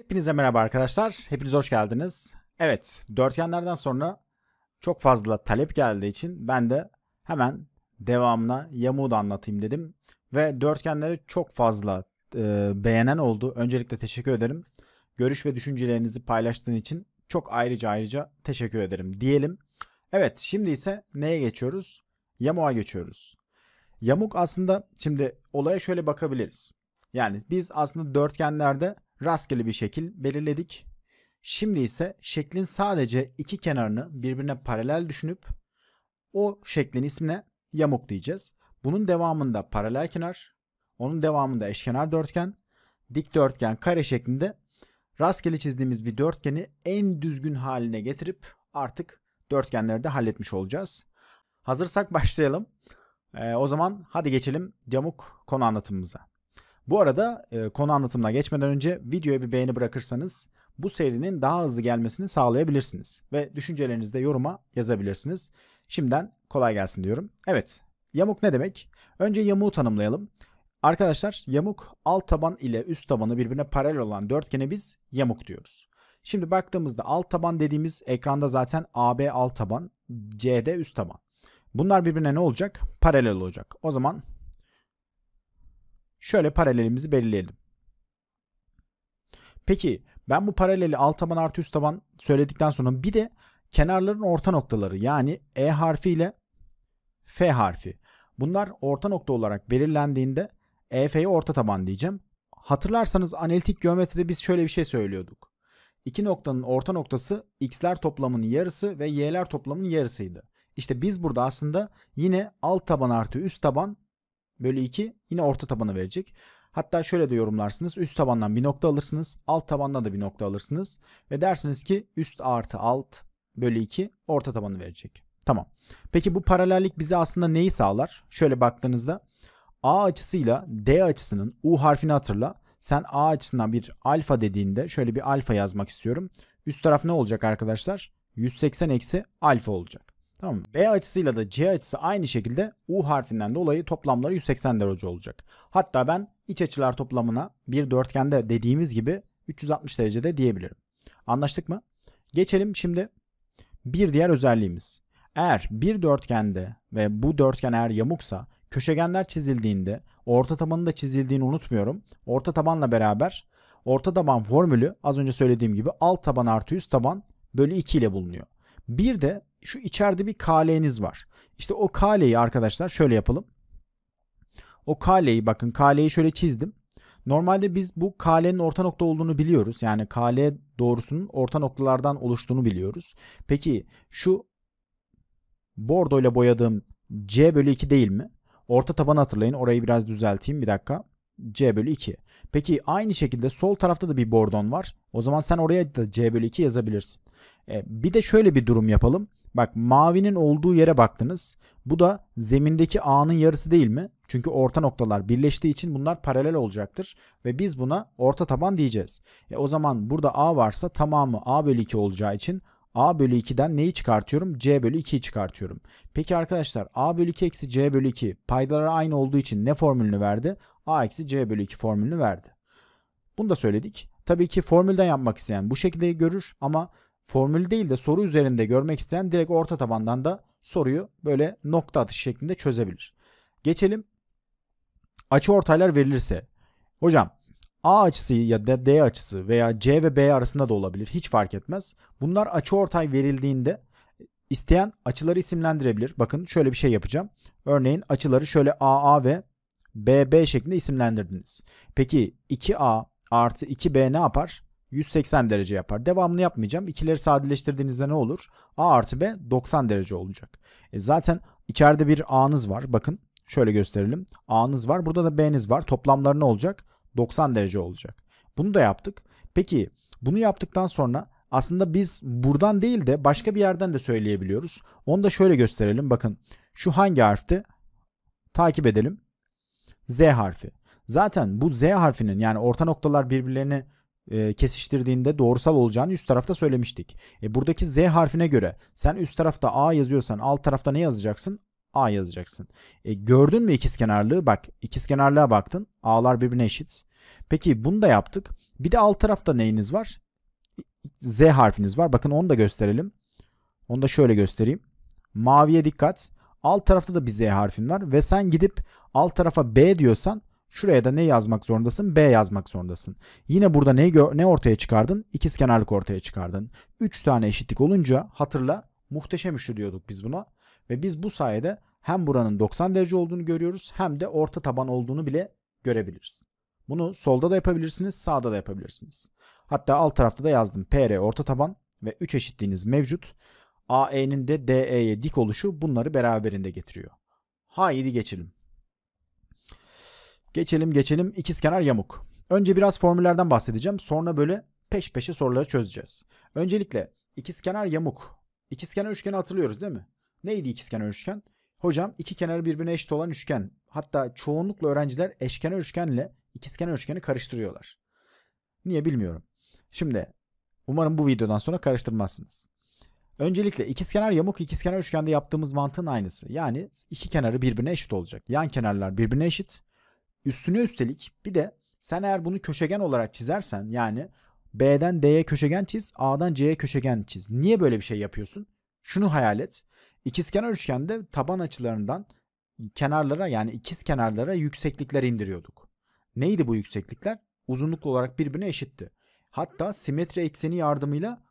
Hepinize merhaba arkadaşlar. Hepiniz hoş geldiniz. Evet, dörtgenlerden sonra çok fazla talep geldiği için ben de hemen devamına yamuğu da anlatayım dedim. Ve dörtgenleri çok fazla e, beğenen oldu. Öncelikle teşekkür ederim. Görüş ve düşüncelerinizi paylaştığın için çok ayrıca ayrıca teşekkür ederim diyelim. Evet, şimdi ise neye geçiyoruz? Yamuğa geçiyoruz. Yamuk aslında şimdi olaya şöyle bakabiliriz. Yani biz aslında dörtgenlerde rastgele bir şekil belirledik. Şimdi ise şeklin sadece iki kenarını birbirine paralel düşünüp o şeklin ismine yamuk diyeceğiz. Bunun devamında paralel kenar, onun devamında eşkenar dörtgen, dik dörtgen, kare şeklinde rastgele çizdiğimiz bir dörtgeni en düzgün haline getirip artık dörtgenleri de halletmiş olacağız. Hazırsak başlayalım. Ee, o zaman hadi geçelim yamuk konu anlatımımıza. Bu arada e, konu anlatımına geçmeden önce videoya bir beğeni bırakırsanız bu serinin daha hızlı gelmesini sağlayabilirsiniz. Ve düşüncelerinizi de yoruma yazabilirsiniz. Şimdiden kolay gelsin diyorum. Evet, yamuk ne demek? Önce yamuğu tanımlayalım. Arkadaşlar yamuk alt taban ile üst tabanı birbirine paralel olan dörtgene biz yamuk diyoruz. Şimdi baktığımızda alt taban dediğimiz ekranda zaten AB alt taban, CD üst taban. Bunlar birbirine ne olacak? Paralel olacak. O zaman Şöyle paralelimizi belirleyelim. Peki ben bu paraleli alt taban artı üst taban söyledikten sonra bir de kenarların orta noktaları yani E harfi ile F harfi. Bunlar orta nokta olarak belirlendiğinde EF'ye orta taban diyeceğim. Hatırlarsanız analitik geometride biz şöyle bir şey söylüyorduk. İki noktanın orta noktası x'ler toplamının yarısı ve y'ler toplamının yarısıydı. İşte biz burada aslında yine alt taban artı üst taban bölü 2 yine orta tabanı verecek. Hatta şöyle de yorumlarsınız. Üst tabandan bir nokta alırsınız. Alt tabandan da bir nokta alırsınız. Ve dersiniz ki üst artı alt bölü 2 orta tabanı verecek. Tamam. Peki bu paralellik bize aslında neyi sağlar? Şöyle baktığınızda A açısıyla D açısının U harfini hatırla. Sen A açısından bir alfa dediğinde şöyle bir alfa yazmak istiyorum. Üst taraf ne olacak arkadaşlar? 180 eksi alfa olacak. Tamam B açısıyla da C açısı aynı şekilde U harfinden dolayı toplamları 180 derece olacak. Hatta ben iç açılar toplamına bir dörtgende dediğimiz gibi 360 derecede diyebilirim. Anlaştık mı? Geçelim şimdi bir diğer özelliğimiz. Eğer bir dörtgende ve bu dörtgen eğer yamuksa köşegenler çizildiğinde orta tabanın da çizildiğini unutmuyorum. Orta tabanla beraber orta taban formülü az önce söylediğim gibi alt taban artı üst taban bölü 2 ile bulunuyor. Bir de şu içeride bir kaleniz var. İşte o kaleyi arkadaşlar şöyle yapalım. O kaleyi bakın kaleyi şöyle çizdim. Normalde biz bu kalenin orta nokta olduğunu biliyoruz. Yani kale doğrusunun orta noktalardan oluştuğunu biliyoruz. Peki şu bordo ile boyadığım C bölü 2 değil mi? Orta tabanı hatırlayın. Orayı biraz düzelteyim bir dakika. C bölü 2. Peki aynı şekilde sol tarafta da bir bordon var. O zaman sen oraya da C bölü 2 yazabilirsin. E, bir de şöyle bir durum yapalım. Bak mavinin olduğu yere baktınız. Bu da zemindeki A'nın yarısı değil mi? Çünkü orta noktalar birleştiği için bunlar paralel olacaktır. Ve biz buna orta taban diyeceğiz. E o zaman burada A varsa tamamı A bölü 2 olacağı için A bölü 2'den neyi çıkartıyorum? C bölü 2'yi çıkartıyorum. Peki arkadaşlar A bölü 2 eksi C bölü 2 paydaları aynı olduğu için ne formülünü verdi? A eksi C bölü 2 formülünü verdi. Bunu da söyledik. Tabii ki formülden yapmak isteyen bu şekilde görür ama formül değil de soru üzerinde görmek isteyen direkt orta tabandan da soruyu böyle nokta atışı şeklinde çözebilir. Geçelim. Açı ortaylar verilirse. Hocam A açısı ya da D açısı veya C ve B arasında da olabilir. Hiç fark etmez. Bunlar açı ortay verildiğinde isteyen açıları isimlendirebilir. Bakın şöyle bir şey yapacağım. Örneğin açıları şöyle AA ve BB şeklinde isimlendirdiniz. Peki 2A artı 2B ne yapar? 180 derece yapar. Devamını yapmayacağım. İkileri sadeleştirdiğinizde ne olur? A artı B 90 derece olacak. E zaten içeride bir A'nız var. Bakın şöyle gösterelim. A'nız var. Burada da B'niz var. Toplamları ne olacak? 90 derece olacak. Bunu da yaptık. Peki bunu yaptıktan sonra aslında biz buradan değil de başka bir yerden de söyleyebiliyoruz. Onu da şöyle gösterelim. Bakın şu hangi harfti? Takip edelim. Z harfi. Zaten bu Z harfinin yani orta noktalar birbirlerini e, kesiştirdiğinde doğrusal olacağını üst tarafta söylemiştik. E, buradaki z harfine göre sen üst tarafta a yazıyorsan alt tarafta ne yazacaksın? A yazacaksın. E, gördün mü ikizkenarlığı? Bak ikizkenarlığa baktın. A'lar birbirine eşit. Peki bunu da yaptık. Bir de alt tarafta neyiniz var? Z harfiniz var. Bakın onu da gösterelim. Onu da şöyle göstereyim. Maviye dikkat. Alt tarafta da bir Z harfin var ve sen gidip alt tarafa B diyorsan Şuraya da ne yazmak zorundasın? B yazmak zorundasın. Yine burada ne, ne ortaya çıkardın? İkizkenarlık ortaya çıkardın. 3 tane eşitlik olunca hatırla muhteşem üçlü diyorduk biz buna. Ve biz bu sayede hem buranın 90 derece olduğunu görüyoruz hem de orta taban olduğunu bile görebiliriz. Bunu solda da yapabilirsiniz, sağda da yapabilirsiniz. Hatta alt tarafta da yazdım. PR orta taban ve 3 eşitliğiniz mevcut. AE'nin de DE'ye dik oluşu bunları beraberinde getiriyor. Haydi geçelim. Geçelim geçelim ikizkenar yamuk. Önce biraz formüllerden bahsedeceğim. Sonra böyle peş peşe soruları çözeceğiz. Öncelikle ikizkenar yamuk. İkizkenar üçgeni hatırlıyoruz değil mi? Neydi ikizkenar üçgen? Hocam iki kenarı birbirine eşit olan üçgen. Hatta çoğunlukla öğrenciler eşkenar üçgenle ikizkenar üçgeni karıştırıyorlar. Niye bilmiyorum. Şimdi umarım bu videodan sonra karıştırmazsınız. Öncelikle ikizkenar yamuk ikizkenar üçgende yaptığımız mantığın aynısı. Yani iki kenarı birbirine eşit olacak. Yan kenarlar birbirine eşit. Üstüne üstelik bir de sen eğer bunu köşegen olarak çizersen yani B'den D'ye köşegen çiz, A'dan C'ye köşegen çiz. Niye böyle bir şey yapıyorsun? Şunu hayal et. İkizkenar üçgende taban açılarından kenarlara yani ikiz kenarlara yükseklikler indiriyorduk. Neydi bu yükseklikler? Uzunluk olarak birbirine eşitti. Hatta simetri ekseni yardımıyla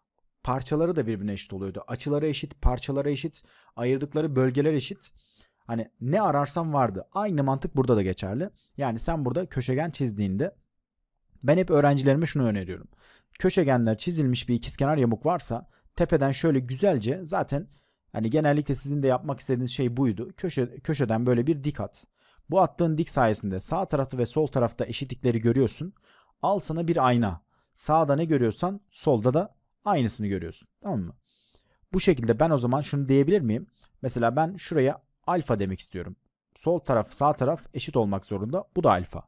parçaları da birbirine eşit oluyordu. Açıları eşit, parçaları eşit, ayırdıkları bölgeler eşit. Hani ne ararsam vardı. Aynı mantık burada da geçerli. Yani sen burada köşegen çizdiğinde ben hep öğrencilerime şunu öneriyorum. Köşegenler çizilmiş bir ikizkenar yamuk varsa tepeden şöyle güzelce zaten hani genellikle sizin de yapmak istediğiniz şey buydu. Köşe, köşeden böyle bir dik at. Bu attığın dik sayesinde sağ tarafta ve sol tarafta eşitlikleri görüyorsun. Al sana bir ayna. Sağda ne görüyorsan solda da aynısını görüyorsun. Tamam mı? Bu şekilde ben o zaman şunu diyebilir miyim? Mesela ben şuraya alfa demek istiyorum. Sol taraf sağ taraf eşit olmak zorunda. Bu da alfa.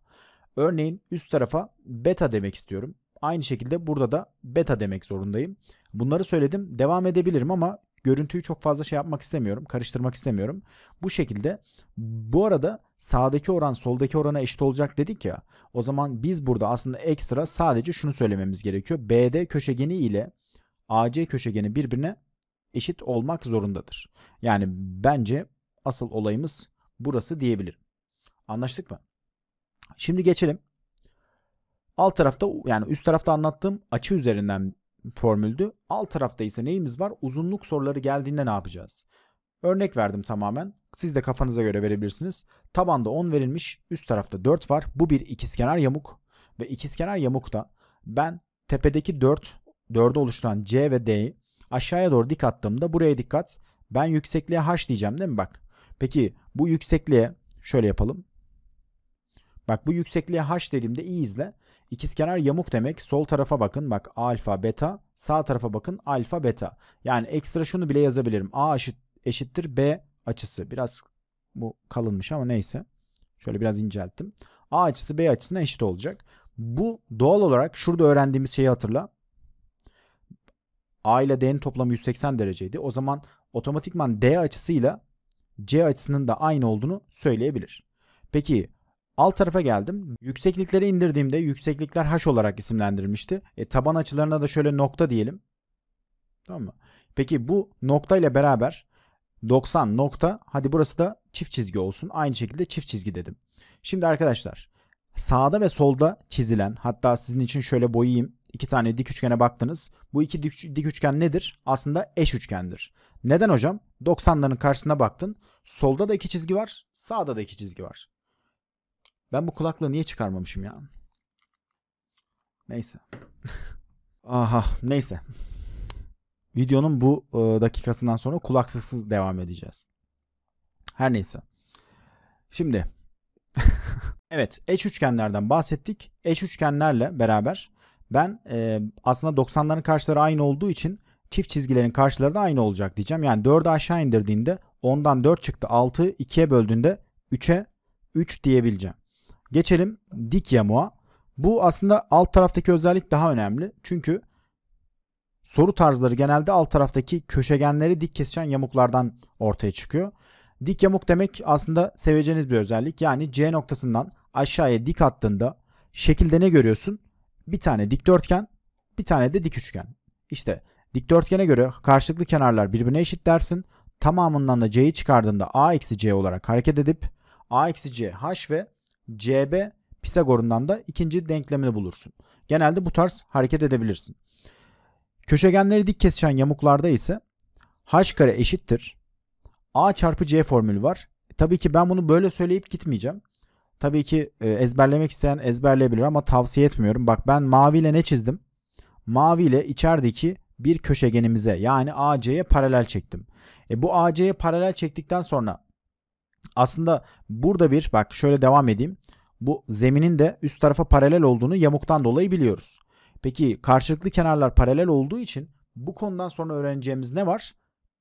Örneğin üst tarafa beta demek istiyorum. Aynı şekilde burada da beta demek zorundayım. Bunları söyledim. Devam edebilirim ama görüntüyü çok fazla şey yapmak istemiyorum. Karıştırmak istemiyorum. Bu şekilde bu arada sağdaki oran soldaki orana eşit olacak dedik ya. O zaman biz burada aslında ekstra sadece şunu söylememiz gerekiyor. BD köşegeni ile AC köşegeni birbirine eşit olmak zorundadır. Yani bence Asıl olayımız burası diyebilirim. Anlaştık mı? Şimdi geçelim. Alt tarafta yani üst tarafta anlattığım açı üzerinden formüldü. Alt tarafta ise neyimiz var? Uzunluk soruları geldiğinde ne yapacağız? Örnek verdim tamamen. Siz de kafanıza göre verebilirsiniz. Tabanda 10 verilmiş. Üst tarafta 4 var. Bu bir ikizkenar yamuk. Ve ikizkenar yamukta ben tepedeki 4, 4'ü oluşturan C ve D'yi aşağıya doğru dik attığımda buraya dikkat. Ben yüksekliğe H diyeceğim değil mi bak. Peki bu yüksekliğe şöyle yapalım. Bak bu yüksekliğe h dediğimde iyi izle. İkizkenar yamuk demek. Sol tarafa bakın. Bak alfa beta. Sağ tarafa bakın alfa beta. Yani ekstra şunu bile yazabilirim. A eşittir B açısı. Biraz bu kalınmış ama neyse. Şöyle biraz incelttim. A açısı B açısına eşit olacak. Bu doğal olarak şurada öğrendiğimiz şeyi hatırla. A ile D'nin toplamı 180 dereceydi. O zaman otomatikman D açısıyla C açısının da aynı olduğunu söyleyebilir. Peki alt tarafa geldim. Yükseklikleri indirdiğimde yükseklikler haş olarak isimlendirilmişti. E, taban açılarına da şöyle nokta diyelim. Tamam mı? Peki bu nokta ile beraber 90 nokta hadi burası da çift çizgi olsun. Aynı şekilde çift çizgi dedim. Şimdi arkadaşlar sağda ve solda çizilen hatta sizin için şöyle boyayayım. İki tane dik üçgene baktınız. Bu iki dik, dik üçgen nedir? Aslında eş üçgendir. Neden hocam? 90'ların karşısına baktın. Solda da iki çizgi var. Sağda da iki çizgi var. Ben bu kulaklığı niye çıkarmamışım ya? Neyse. Aha neyse. Videonun bu e, dakikasından sonra kulaksızsız devam edeceğiz. Her neyse. Şimdi. evet eş üçgenlerden bahsettik. Eş üçgenlerle beraber ben e, aslında 90'ların karşıları aynı olduğu için çift çizgilerin karşıları da aynı olacak diyeceğim. Yani 4'ü aşağı indirdiğinde 10'dan 4 çıktı 6 2'ye böldüğünde 3'e 3 diyebileceğim. Geçelim dik yamuğa. Bu aslında alt taraftaki özellik daha önemli. Çünkü soru tarzları genelde alt taraftaki köşegenleri dik kesişen yamuklardan ortaya çıkıyor. Dik yamuk demek aslında seveceğiniz bir özellik. Yani C noktasından aşağıya dik attığında şekilde ne görüyorsun? Bir tane dikdörtgen, bir tane de dik üçgen. İşte Dikdörtgene göre karşılıklı kenarlar birbirine eşit dersin. Tamamından da c'yi çıkardığında a eksi c olarak hareket edip a eksi c h ve cb Pisagor'undan da ikinci denklemini bulursun. Genelde bu tarz hareket edebilirsin. Köşegenleri dik kesişen yamuklarda ise h kare eşittir. a çarpı c formülü var. E, tabii ki ben bunu böyle söyleyip gitmeyeceğim. Tabii ki e, ezberlemek isteyen ezberleyebilir ama tavsiye etmiyorum. Bak ben maviyle ne çizdim? Maviyle içerideki bir köşegenimize yani AC'ye paralel çektim. E bu AC'ye paralel çektikten sonra aslında burada bir bak şöyle devam edeyim. Bu zeminin de üst tarafa paralel olduğunu yamuktan dolayı biliyoruz. Peki karşılıklı kenarlar paralel olduğu için bu konudan sonra öğreneceğimiz ne var?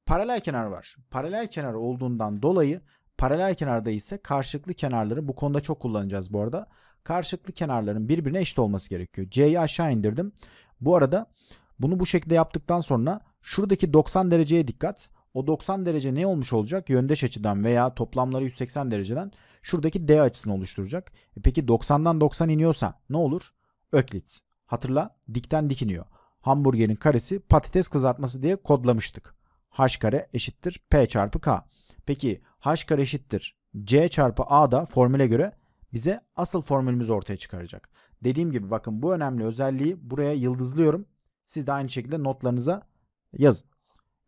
Paralel kenar var. Paralel kenar olduğundan dolayı paralel kenarda ise karşılıklı kenarları bu konuda çok kullanacağız bu arada. Karşılıklı kenarların birbirine eşit olması gerekiyor. C'yi aşağı indirdim. Bu arada bunu bu şekilde yaptıktan sonra şuradaki 90 dereceye dikkat. O 90 derece ne olmuş olacak? Yöndeş açıdan veya toplamları 180 dereceden şuradaki D açısını oluşturacak. E peki 90'dan 90 iniyorsa ne olur? Öklit. Hatırla dikten dikiniyor. Hamburgerin karesi patates kızartması diye kodlamıştık. H kare eşittir P çarpı K. Peki H kare eşittir C çarpı A da formüle göre bize asıl formülümüz ortaya çıkaracak. Dediğim gibi bakın bu önemli özelliği buraya yıldızlıyorum. Siz de aynı şekilde notlarınıza yazın.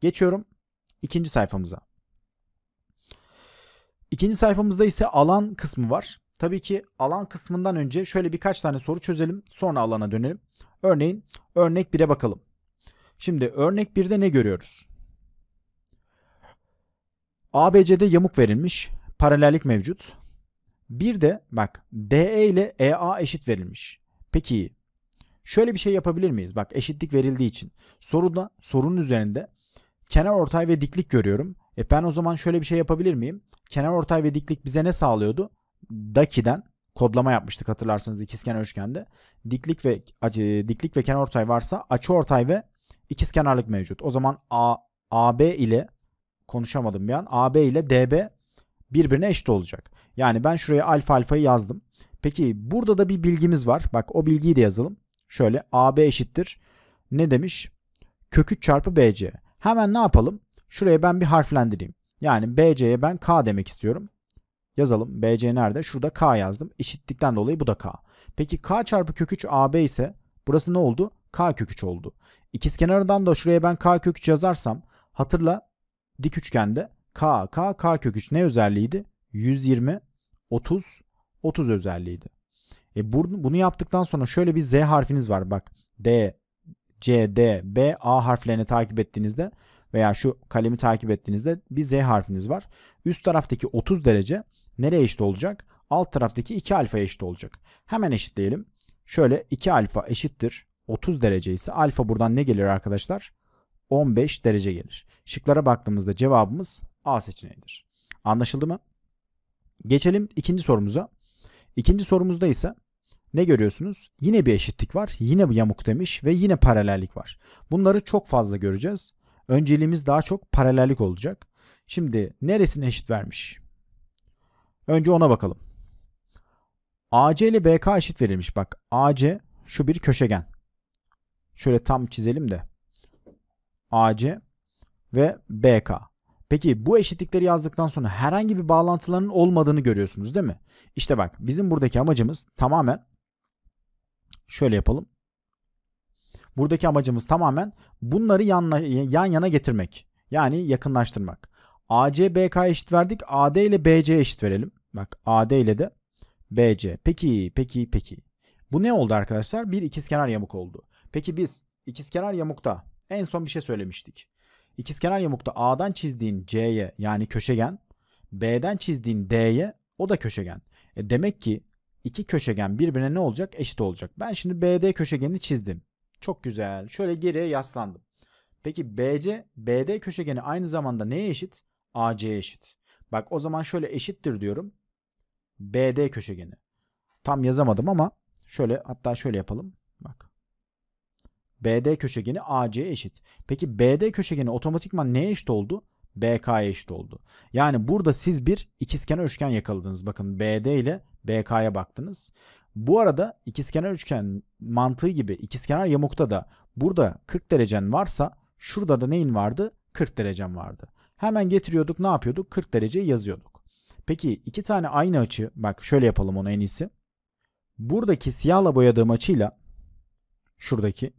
Geçiyorum ikinci sayfamıza. İkinci sayfamızda ise alan kısmı var. Tabii ki alan kısmından önce şöyle birkaç tane soru çözelim. Sonra alana dönelim. Örneğin örnek 1'e bakalım. Şimdi örnek 1'de ne görüyoruz? ABC'de yamuk verilmiş. Paralellik mevcut. Bir de bak DE ile EA eşit verilmiş. Peki Şöyle bir şey yapabilir miyiz? Bak eşitlik verildiği için. Soruda sorunun üzerinde kenar ortay ve diklik görüyorum. E ben o zaman şöyle bir şey yapabilir miyim? Kenar ortay ve diklik bize ne sağlıyordu? Daki'den kodlama yapmıştık hatırlarsanız ikizkenar üçgende. Diklik ve e, diklik ve kenar ortay varsa açı ortay ve ikizkenarlık mevcut. O zaman A AB ile konuşamadım bir an. AB ile DB birbirine eşit olacak. Yani ben şuraya alfa alfayı yazdım. Peki burada da bir bilgimiz var. Bak o bilgiyi de yazalım. Şöyle AB eşittir. Ne demiş? Kök çarpı BC. Hemen ne yapalım? Şuraya ben bir harflendireyim. Yani BC'ye ben K demek istiyorum. Yazalım. BC nerede? Şurada K yazdım. Eşittikten dolayı bu da K. Peki K çarpı köküç AB ise burası ne oldu? K köküç oldu. İkiz kenarından da şuraya ben K köküç yazarsam hatırla dik üçgende K, K, K köküç ne özelliğiydi? 120, 30, 30 özelliğiydi. E bunu yaptıktan sonra şöyle bir Z harfiniz var bak. D, C, D, B, A harflerini takip ettiğinizde veya şu kalemi takip ettiğinizde bir Z harfiniz var. Üst taraftaki 30 derece nereye eşit olacak? Alt taraftaki 2 alfa eşit olacak. Hemen eşitleyelim. Şöyle 2 alfa eşittir. 30 derece ise alfa buradan ne gelir arkadaşlar? 15 derece gelir. Şıklara baktığımızda cevabımız A seçeneğidir. Anlaşıldı mı? Geçelim ikinci sorumuza. İkinci sorumuzda ise ne görüyorsunuz? Yine bir eşitlik var, yine yamuk demiş ve yine paralellik var. Bunları çok fazla göreceğiz. Önceliğimiz daha çok paralellik olacak. Şimdi neresine eşit vermiş? Önce ona bakalım. AC ile BK eşit verilmiş. Bak AC şu bir köşegen. Şöyle tam çizelim de. AC ve BK. Peki bu eşitlikleri yazdıktan sonra herhangi bir bağlantılarının olmadığını görüyorsunuz değil mi? İşte bak bizim buradaki amacımız tamamen Şöyle yapalım. Buradaki amacımız tamamen bunları yan, yan yana getirmek. Yani yakınlaştırmak. AC BK eşit verdik. AD ile BC eşit verelim. Bak AD ile de BC. Peki, peki, peki. Bu ne oldu arkadaşlar? Bir ikizkenar yamuk oldu. Peki biz ikizkenar yamukta en son bir şey söylemiştik. İkizkenar yamukta A'dan çizdiğin C'ye yani köşegen, B'den çizdiğin D'ye o da köşegen. E demek ki iki köşegen birbirine ne olacak? Eşit olacak. Ben şimdi BD köşegenini çizdim. Çok güzel. Şöyle geriye yaslandım. Peki BC, BD köşegeni aynı zamanda neye eşit? AC'ye eşit. Bak o zaman şöyle eşittir diyorum. BD köşegeni. Tam yazamadım ama şöyle hatta şöyle yapalım. Bak. BD köşegeni AC'ye eşit. Peki BD köşegeni otomatikman neye eşit oldu? BK'ya eşit oldu. Yani burada siz bir ikizkenar üçgen yakaladınız. Bakın BD ile BK'ya baktınız. Bu arada ikizkenar üçgen mantığı gibi ikizkenar yamukta da burada 40 derecen varsa şurada da neyin vardı? 40 derecen vardı. Hemen getiriyorduk ne yapıyorduk? 40 dereceyi yazıyorduk. Peki iki tane aynı açı bak şöyle yapalım onu en iyisi. Buradaki siyahla boyadığım açıyla şuradaki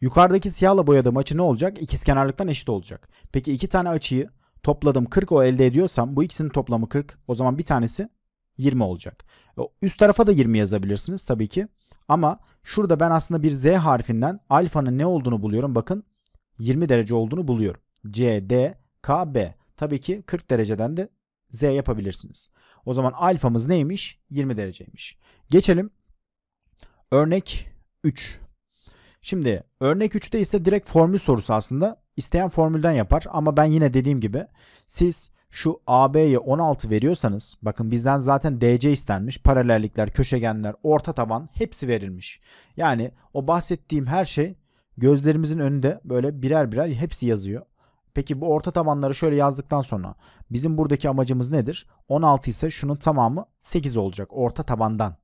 yukarıdaki siyahla boyadığım açı ne olacak? İkizkenarlıktan eşit olacak. Peki iki tane açıyı topladım 40 o elde ediyorsam bu ikisinin toplamı 40 o zaman bir tanesi 20 olacak. Üst tarafa da 20 yazabilirsiniz tabii ki. Ama şurada ben aslında bir Z harfinden alfanın ne olduğunu buluyorum. Bakın 20 derece olduğunu buluyorum. C, D, K, B. Tabii ki 40 dereceden de Z yapabilirsiniz. O zaman alfamız neymiş? 20 dereceymiş. Geçelim. Örnek 3. Şimdi örnek 3'te ise direkt formül sorusu aslında. İsteyen formülden yapar ama ben yine dediğim gibi siz şu AB'ye 16 veriyorsanız bakın bizden zaten DC istenmiş. Paralellikler, köşegenler, orta taban hepsi verilmiş. Yani o bahsettiğim her şey gözlerimizin önünde böyle birer birer hepsi yazıyor. Peki bu orta tabanları şöyle yazdıktan sonra bizim buradaki amacımız nedir? 16 ise şunun tamamı 8 olacak orta tabandan.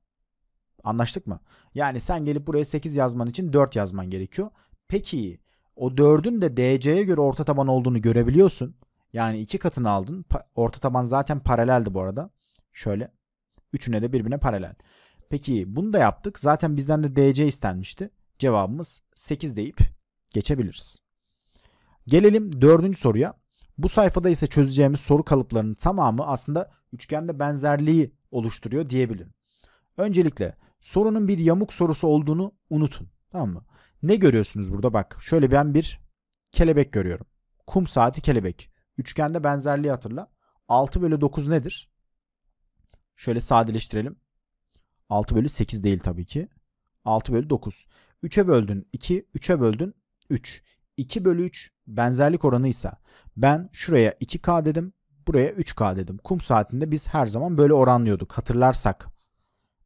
Anlaştık mı? Yani sen gelip buraya 8 yazman için 4 yazman gerekiyor. Peki o 4'ün de DC'ye göre orta taban olduğunu görebiliyorsun. Yani iki katını aldın. Pa- orta taban zaten paraleldi bu arada. Şöyle. Üçüne de birbirine paralel. Peki bunu da yaptık. Zaten bizden de DC istenmişti. Cevabımız 8 deyip geçebiliriz. Gelelim dördüncü soruya. Bu sayfada ise çözeceğimiz soru kalıplarının tamamı aslında üçgende benzerliği oluşturuyor diyebilirim. Öncelikle sorunun bir yamuk sorusu olduğunu unutun. Tamam mı? Ne görüyorsunuz burada? Bak şöyle ben bir kelebek görüyorum. Kum saati kelebek. Üçgende benzerliği hatırla. 6 bölü 9 nedir? Şöyle sadeleştirelim. 6 bölü 8 değil tabii ki. 6 bölü 9. 3'e böldün 2, 3'e böldün 3. 2 bölü 3 benzerlik oranıysa ben şuraya 2K dedim, buraya 3K dedim. Kum saatinde biz her zaman böyle oranlıyorduk hatırlarsak.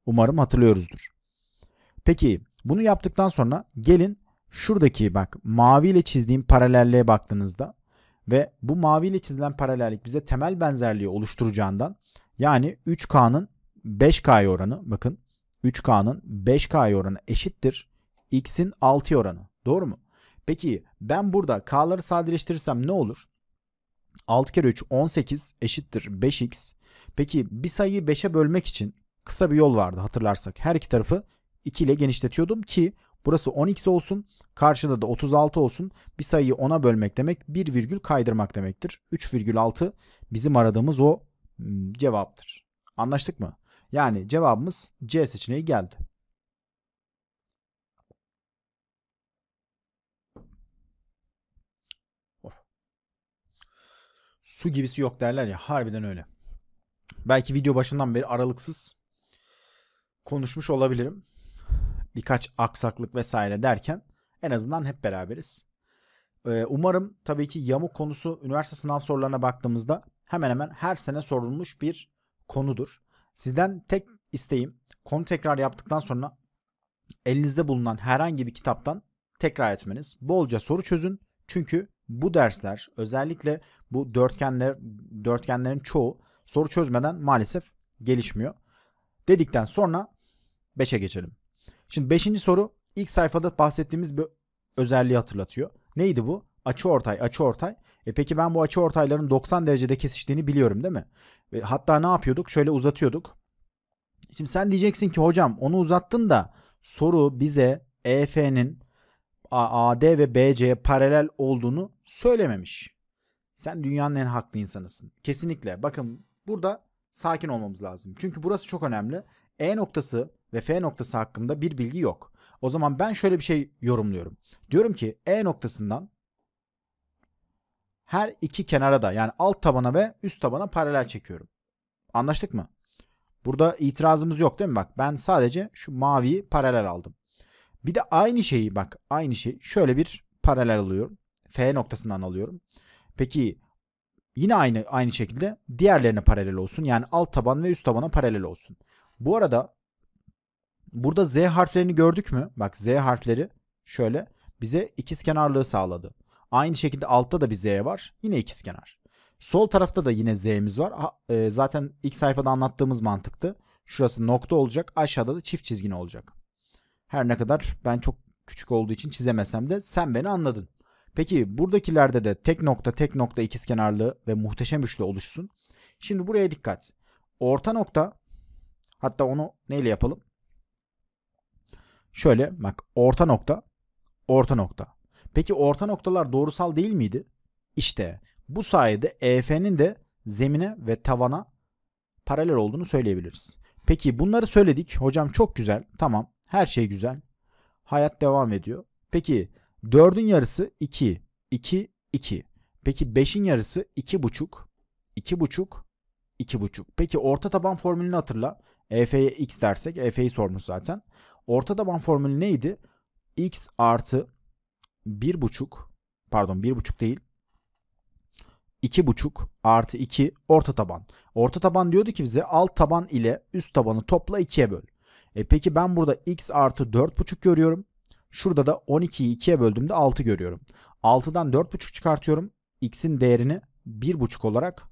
Umarım hatırlıyoruzdur. Peki bunu yaptıktan sonra gelin şuradaki bak mavi ile çizdiğim paralelliğe baktığınızda ve bu mavi ile çizilen paralellik bize temel benzerliği oluşturacağından yani 3K'nın 5K'ya oranı bakın 3K'nın 5K'ya oranı eşittir X'in 6 oranı. Doğru mu? Peki ben burada K'ları sadeleştirirsem ne olur? 6 kere 3 18 eşittir 5x. Peki bir sayıyı 5'e bölmek için kısa bir yol vardı hatırlarsak. Her iki tarafı 2 ile genişletiyordum ki burası 10x olsun. Karşıda da 36 olsun. Bir sayıyı 10'a bölmek demek 1 virgül kaydırmak demektir. 3,6 bizim aradığımız o hmm, cevaptır. Anlaştık mı? Yani cevabımız C seçeneği geldi. Of. Su gibisi yok derler ya harbiden öyle. Belki video başından beri aralıksız konuşmuş olabilirim. Birkaç aksaklık vesaire derken en azından hep beraberiz. Ee, umarım tabii ki yamuk konusu üniversite sınav sorularına baktığımızda hemen hemen her sene sorulmuş bir konudur. Sizden tek isteğim konu tekrar yaptıktan sonra elinizde bulunan herhangi bir kitaptan tekrar etmeniz. Bolca soru çözün. Çünkü bu dersler özellikle bu dörtgenler dörtgenlerin çoğu soru çözmeden maalesef gelişmiyor. Dedikten sonra 5'e geçelim. Şimdi 5. soru ilk sayfada bahsettiğimiz bir özelliği hatırlatıyor. Neydi bu? Açı ortay, açı ortay. E peki ben bu açı ortayların 90 derecede kesiştiğini biliyorum değil mi? E hatta ne yapıyorduk? Şöyle uzatıyorduk. Şimdi sen diyeceksin ki hocam onu uzattın da soru bize EF'nin AD ve BC'ye paralel olduğunu söylememiş. Sen dünyanın en haklı insanısın. Kesinlikle. Bakın burada sakin olmamız lazım. Çünkü burası çok önemli. E noktası ve F noktası hakkında bir bilgi yok. O zaman ben şöyle bir şey yorumluyorum. Diyorum ki E noktasından her iki kenara da yani alt tabana ve üst tabana paralel çekiyorum. Anlaştık mı? Burada itirazımız yok değil mi? Bak ben sadece şu maviyi paralel aldım. Bir de aynı şeyi bak aynı şey şöyle bir paralel alıyorum. F noktasından alıyorum. Peki yine aynı aynı şekilde diğerlerine paralel olsun. Yani alt taban ve üst tabana paralel olsun. Bu arada Burada Z harflerini gördük mü? Bak Z harfleri şöyle bize kenarlığı sağladı. Aynı şekilde altta da bir Z var. Yine kenar. Sol tarafta da yine Z'miz var. E, zaten ilk sayfada anlattığımız mantıktı. Şurası nokta olacak. Aşağıda da çift çizgini olacak. Her ne kadar ben çok küçük olduğu için çizemesem de sen beni anladın. Peki buradakilerde de tek nokta tek nokta kenarlığı ve muhteşem üçlü oluşsun. Şimdi buraya dikkat. Orta nokta hatta onu neyle yapalım? Şöyle bak orta nokta, orta nokta. Peki orta noktalar doğrusal değil miydi? İşte bu sayede EF'nin de zemine ve tavana paralel olduğunu söyleyebiliriz. Peki bunları söyledik. Hocam çok güzel. Tamam. Her şey güzel. Hayat devam ediyor. Peki 4'ün yarısı 2. 2, 2. Peki 5'in yarısı 2,5. 2,5, 2,5. Peki orta taban formülünü hatırla. EF'ye x dersek EF'yi sormuş zaten. Orta taban formülü neydi? X artı buçuk, pardon buçuk değil buçuk artı 2 orta taban. Orta taban diyordu ki bize alt taban ile üst tabanı topla 2'ye böl. E peki ben burada x artı buçuk görüyorum. Şurada da 12'yi 2'ye böldüğümde 6 görüyorum. 6'dan buçuk çıkartıyorum. x'in değerini buçuk olarak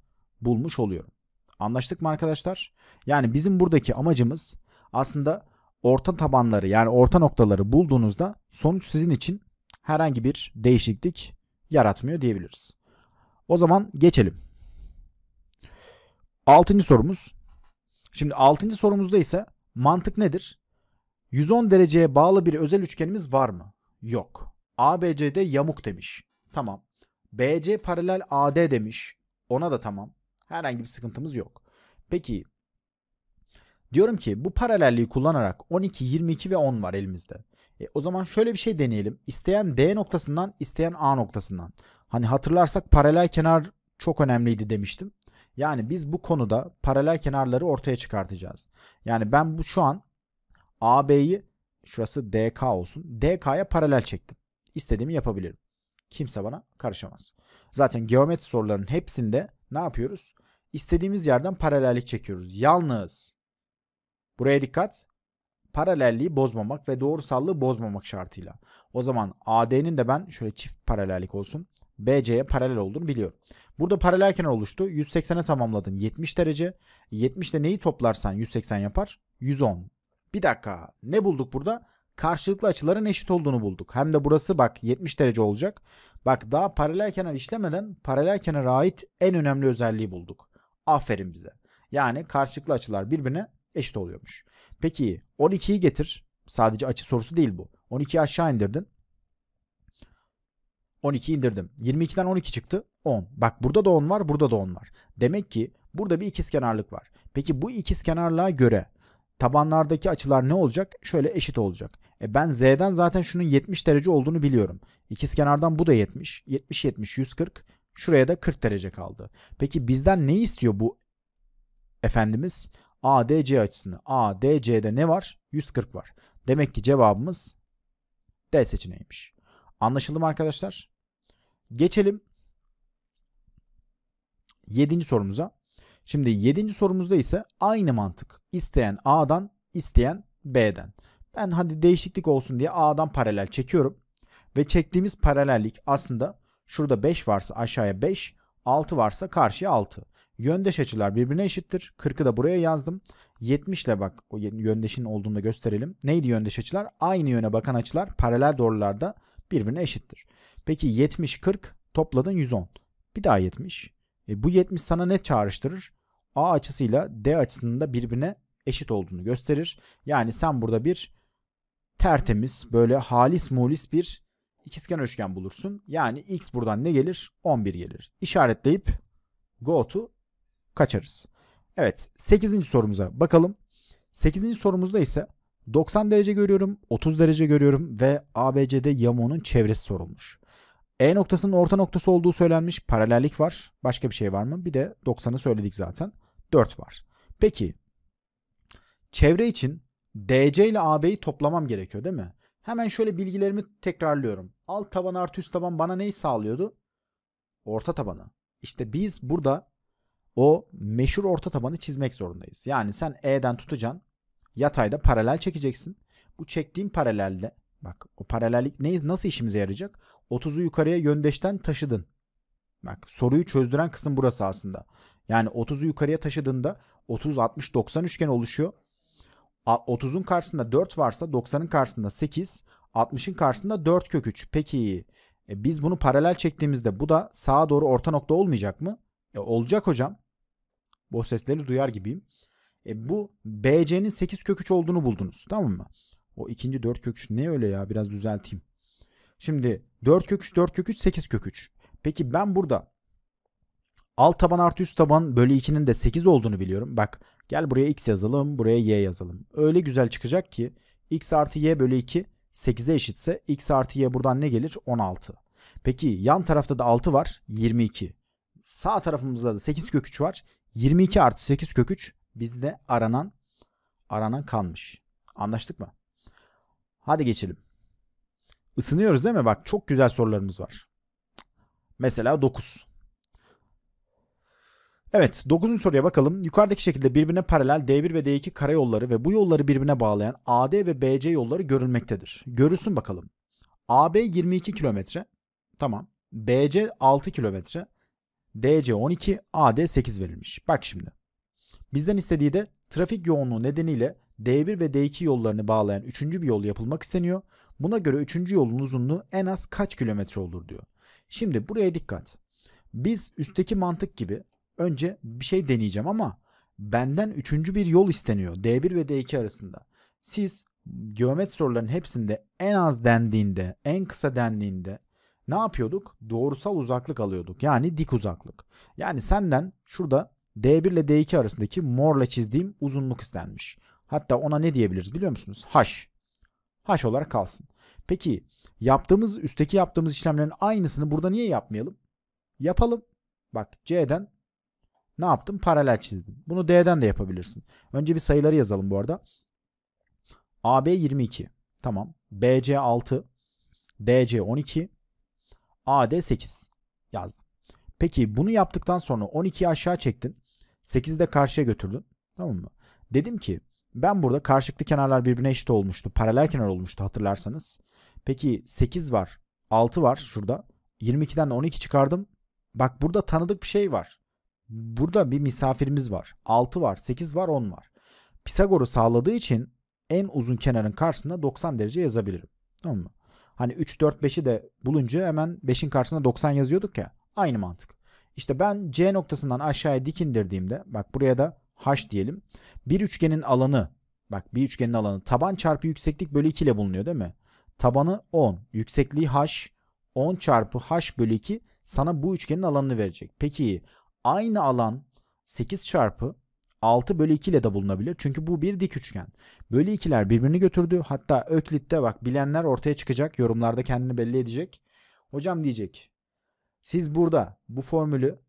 bulmuş oluyorum. Anlaştık mı arkadaşlar? Yani bizim buradaki amacımız aslında orta tabanları yani orta noktaları bulduğunuzda sonuç sizin için herhangi bir değişiklik yaratmıyor diyebiliriz. O zaman geçelim. Altıncı sorumuz. Şimdi altıncı sorumuzda ise mantık nedir? 110 dereceye bağlı bir özel üçgenimiz var mı? Yok. ABC'de yamuk demiş. Tamam. BC paralel AD demiş. Ona da tamam. Herhangi bir sıkıntımız yok. Peki Diyorum ki bu paralelliği kullanarak 12, 22 ve 10 var elimizde. E, o zaman şöyle bir şey deneyelim. İsteyen D noktasından, isteyen A noktasından. Hani hatırlarsak paralel kenar çok önemliydi demiştim. Yani biz bu konuda paralel kenarları ortaya çıkartacağız. Yani ben bu şu an AB'yi şurası DK olsun. DK'ya paralel çektim. İstediğimi yapabilirim. Kimse bana karışamaz. Zaten geometri sorularının hepsinde ne yapıyoruz? İstediğimiz yerden paralellik çekiyoruz. Yalnız Buraya dikkat. Paralelliği bozmamak ve doğrusallığı bozmamak şartıyla. O zaman AD'nin de ben şöyle çift paralellik olsun. BC'ye paralel olduğunu biliyorum. Burada paralel kenar oluştu. 180'e tamamladın 70 derece. 70'te neyi toplarsan 180 yapar? 110. Bir dakika ne bulduk burada? Karşılıklı açıların eşit olduğunu bulduk. Hem de burası bak 70 derece olacak. Bak daha paralel kenar işlemeden paralel kenara ait en önemli özelliği bulduk. Aferin bize. Yani karşılıklı açılar birbirine eşit oluyormuş. Peki 12'yi getir. Sadece açı sorusu değil bu. 12'yi aşağı indirdin. 12 indirdim. 22'den 12 çıktı. 10. Bak burada da 10 var, burada da 10 var. Demek ki burada bir ikizkenarlık var. Peki bu ikizkenarlığa göre tabanlardaki açılar ne olacak? Şöyle eşit olacak. E ben Z'den zaten şunun 70 derece olduğunu biliyorum. İkizkenardan bu da 70. 70 70 140. Şuraya da 40 derece kaldı. Peki bizden ne istiyor bu efendimiz? ADC açısını. ADC'de ne var? 140 var. Demek ki cevabımız D seçeneğiymiş. Anlaşıldı mı arkadaşlar? Geçelim 7. sorumuza. Şimdi 7. sorumuzda ise aynı mantık. İsteyen A'dan, isteyen B'den. Ben hadi değişiklik olsun diye A'dan paralel çekiyorum. Ve çektiğimiz paralellik aslında şurada 5 varsa aşağıya 5, 6 varsa karşıya 6. Yöndeş açılar birbirine eşittir. 40'ı da buraya yazdım. 70 ile bak o yöndeşin olduğunu da gösterelim. Neydi yöndeş açılar? Aynı yöne bakan açılar paralel doğrularda birbirine eşittir. Peki 70 40 topladın 110. Bir daha 70. E bu 70 sana ne çağrıştırır? A açısıyla D açısının da birbirine eşit olduğunu gösterir. Yani sen burada bir tertemiz böyle halis mulis bir ikizkenar üçgen bulursun. Yani x buradan ne gelir? 11 gelir. İşaretleyip go to kaçarız. Evet 8. sorumuza bakalım. 8. sorumuzda ise 90 derece görüyorum, 30 derece görüyorum ve ABC'de yamuğunun çevresi sorulmuş. E noktasının orta noktası olduğu söylenmiş. Paralellik var. Başka bir şey var mı? Bir de 90'ı söyledik zaten. 4 var. Peki çevre için DC ile AB'yi toplamam gerekiyor değil mi? Hemen şöyle bilgilerimi tekrarlıyorum. Alt taban artı üst taban bana neyi sağlıyordu? Orta tabanı. İşte biz burada o meşhur orta tabanı çizmek zorundayız. Yani sen E'den tutacaksın. Yatayda paralel çekeceksin. Bu çektiğim paralelde bak o paralellik ne, nasıl işimize yarayacak? 30'u yukarıya yöndeşten taşıdın. Bak soruyu çözdüren kısım burası aslında. Yani 30'u yukarıya taşıdığında 30 60 90 üçgen oluşuyor. 30'un karşısında 4 varsa 90'ın karşısında 8, 60'ın karşısında 4 kök 3. Peki e, biz bunu paralel çektiğimizde bu da sağa doğru orta nokta olmayacak mı? E, olacak hocam. bu sesleri duyar gibiyim. E, bu BC'nin 8 köküç olduğunu buldunuz. Tamam mı? O ikinci 4 köküç ne öyle ya? Biraz düzelteyim. Şimdi 4 köküç 3, 4 kök 3, 8 kök Peki ben burada alt taban artı üst taban bölü 2'nin de 8 olduğunu biliyorum. Bak gel buraya x yazalım, buraya y yazalım. Öyle güzel çıkacak ki x artı y bölü 2 8'e eşitse x artı y buradan ne gelir? 16. Peki yan tarafta da 6 var 22. Sağ tarafımızda da 8 kök 3 var. 22 artı 8 kök 3 bizde aranan aranan kalmış. Anlaştık mı? Hadi geçelim. Isınıyoruz değil mi? Bak çok güzel sorularımız var. Mesela 9. Evet 9. soruya bakalım. Yukarıdaki şekilde birbirine paralel D1 ve D2 karayolları ve bu yolları birbirine bağlayan AD ve BC yolları görülmektedir. Görülsün bakalım. AB 22 kilometre. Tamam. BC 6 kilometre. DC 12, AD 8 verilmiş. Bak şimdi. Bizden istediği de trafik yoğunluğu nedeniyle D1 ve D2 yollarını bağlayan üçüncü bir yol yapılmak isteniyor. Buna göre üçüncü yolun uzunluğu en az kaç kilometre olur diyor. Şimdi buraya dikkat. Biz üstteki mantık gibi önce bir şey deneyeceğim ama benden üçüncü bir yol isteniyor D1 ve D2 arasında. Siz geometri sorularının hepsinde en az dendiğinde, en kısa dendiğinde ne yapıyorduk? Doğrusal uzaklık alıyorduk. Yani dik uzaklık. Yani senden şurada D1 ile D2 arasındaki morla çizdiğim uzunluk istenmiş. Hatta ona ne diyebiliriz biliyor musunuz? H. H olarak kalsın. Peki yaptığımız üstteki yaptığımız işlemlerin aynısını burada niye yapmayalım? Yapalım. Bak C'den ne yaptım? Paralel çizdim. Bunu D'den de yapabilirsin. Önce bir sayıları yazalım bu arada. AB 22. Tamam. BC 6. DC 12. AD 8 yazdım. Peki bunu yaptıktan sonra 12'yi aşağı çektin. 8'i de karşıya götürdün. Tamam mı? Dedim ki ben burada karşılıklı kenarlar birbirine eşit olmuştu. Paralel kenar olmuştu hatırlarsanız. Peki 8 var. 6 var şurada. 22'den 12 çıkardım. Bak burada tanıdık bir şey var. Burada bir misafirimiz var. 6 var, 8 var, 10 var. Pisagor'u sağladığı için en uzun kenarın karşısında 90 derece yazabilirim. Tamam mı? Hani 3, 4, 5'i de bulunca hemen 5'in karşısına 90 yazıyorduk ya. Aynı mantık. İşte ben C noktasından aşağıya dikindirdiğimde bak buraya da H diyelim. Bir üçgenin alanı bak bir üçgenin alanı taban çarpı yükseklik bölü 2 ile bulunuyor değil mi? Tabanı 10. Yüksekliği H. 10 çarpı H bölü 2 sana bu üçgenin alanını verecek. Peki aynı alan 8 çarpı 6 bölü 2 ile de bulunabilir. Çünkü bu bir dik üçgen. Bölü 2'ler birbirini götürdü. Hatta Öklit'te bak bilenler ortaya çıkacak. Yorumlarda kendini belli edecek. Hocam diyecek. Siz burada bu formülü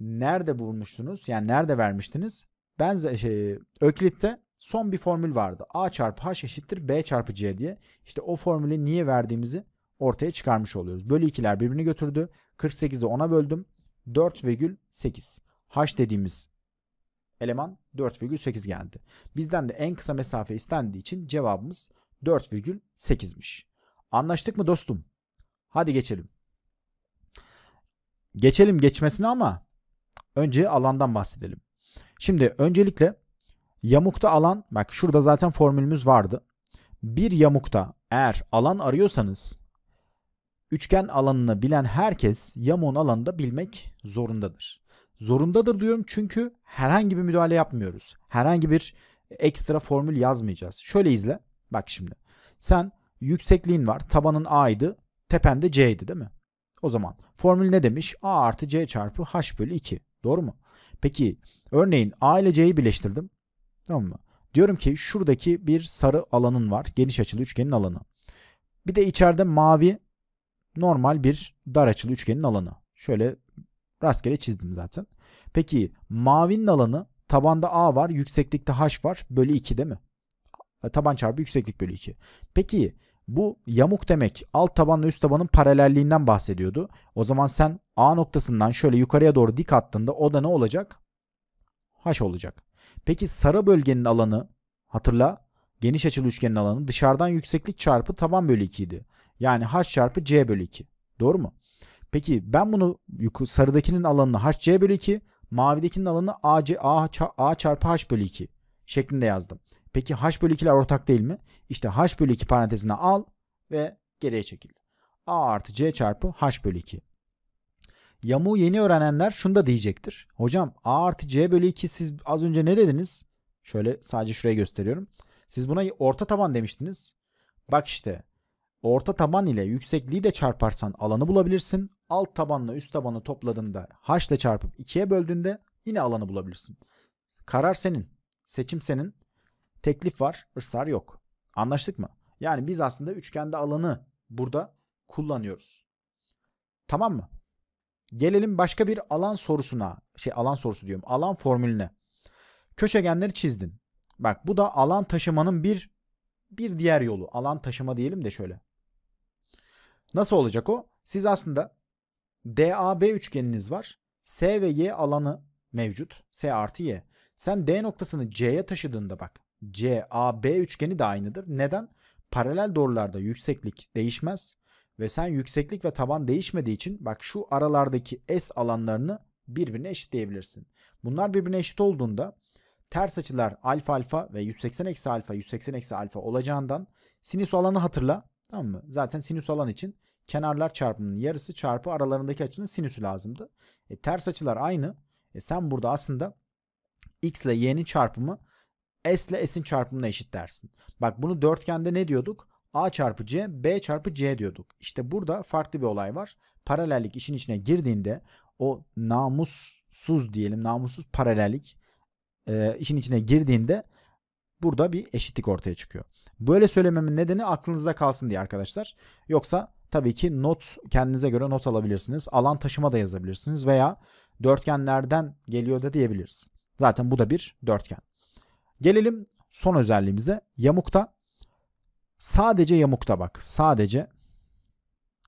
nerede bulmuştunuz? Yani nerede vermiştiniz? Ben şey, Öklit'te son bir formül vardı. A çarpı H eşittir B çarpı C diye. İşte o formülü niye verdiğimizi ortaya çıkarmış oluyoruz. Bölü 2'ler birbirini götürdü. 48'i 10'a böldüm. 4,8. H dediğimiz eleman 4,8 geldi. Bizden de en kısa mesafe istendiği için cevabımız 4,8'miş. Anlaştık mı dostum? Hadi geçelim. Geçelim geçmesine ama önce alandan bahsedelim. Şimdi öncelikle yamukta alan bak şurada zaten formülümüz vardı. Bir yamukta eğer alan arıyorsanız üçgen alanını bilen herkes yamuğun alanını da bilmek zorundadır. Zorundadır diyorum çünkü herhangi bir müdahale yapmıyoruz. Herhangi bir ekstra formül yazmayacağız. Şöyle izle. Bak şimdi. Sen yüksekliğin var. Tabanın A'ydı. Tepen de C'ydi değil mi? O zaman formül ne demiş? A artı C çarpı H bölü 2. Doğru mu? Peki örneğin A ile C'yi birleştirdim. Tamam mı? Diyorum ki şuradaki bir sarı alanın var. Geniş açılı üçgenin alanı. Bir de içeride mavi normal bir dar açılı üçgenin alanı. Şöyle Rastgele çizdim zaten. Peki mavinin alanı tabanda A var, yükseklikte H var. Bölü 2 değil mi? E, taban çarpı yükseklik bölü 2. Peki bu yamuk demek alt tabanla üst tabanın paralelliğinden bahsediyordu. O zaman sen A noktasından şöyle yukarıya doğru dik attığında o da ne olacak? H olacak. Peki sarı bölgenin alanı hatırla geniş açılı üçgenin alanı dışarıdan yükseklik çarpı taban bölü 2 idi. Yani H çarpı C bölü 2. Doğru mu? Peki ben bunu sarıdakinin alanını hc bölü 2, mavidekinin alanını ac, a, a çarpı h bölü 2 şeklinde yazdım. Peki h bölü 2 ile ortak değil mi? İşte h bölü 2 parantezine al ve geriye çekil. a artı c çarpı h bölü 2. Yamu yeni öğrenenler şunu da diyecektir. Hocam a artı c bölü 2 siz az önce ne dediniz? Şöyle sadece şuraya gösteriyorum. Siz buna orta taban demiştiniz. Bak işte Orta taban ile yüksekliği de çarparsan alanı bulabilirsin. Alt tabanla üst tabanı topladığında h ile çarpıp 2'ye böldüğünde yine alanı bulabilirsin. Karar senin. Seçim senin. Teklif var, ısrar yok. Anlaştık mı? Yani biz aslında üçgende alanı burada kullanıyoruz. Tamam mı? Gelelim başka bir alan sorusuna. Şey alan sorusu diyorum. Alan formülüne. Köşegenleri çizdin. Bak bu da alan taşımanın bir bir diğer yolu. Alan taşıma diyelim de şöyle. Nasıl olacak o? Siz aslında DAB üçgeniniz var. S ve Y alanı mevcut. S artı Y. Sen D noktasını C'ye taşıdığında bak. CAB üçgeni de aynıdır. Neden? Paralel doğrularda yükseklik değişmez ve sen yükseklik ve taban değişmediği için bak şu aralardaki S alanlarını birbirine eşitleyebilirsin. Bunlar birbirine eşit olduğunda ters açılar alfa alfa ve 180 eksi alfa 180 eksi alfa olacağından sinüs alanı hatırla. Tamam mı? Zaten sinüs olan için kenarlar çarpımının yarısı çarpı aralarındaki açının sinüsü lazımdı. E, ters açılar aynı. E, sen burada aslında x ile y'nin çarpımı s ile s'in çarpımına eşit dersin. Bak bunu dörtgende ne diyorduk? a çarpı c, b çarpı c diyorduk. İşte burada farklı bir olay var. Paralellik işin içine girdiğinde o namussuz diyelim namussuz paralellik e, işin içine girdiğinde burada bir eşitlik ortaya çıkıyor. Böyle söylememin nedeni aklınızda kalsın diye arkadaşlar. Yoksa tabii ki not kendinize göre not alabilirsiniz. Alan taşıma da yazabilirsiniz veya dörtgenlerden geliyor da diyebiliriz. Zaten bu da bir dörtgen. Gelelim son özelliğimize. Yamukta sadece yamukta bak. Sadece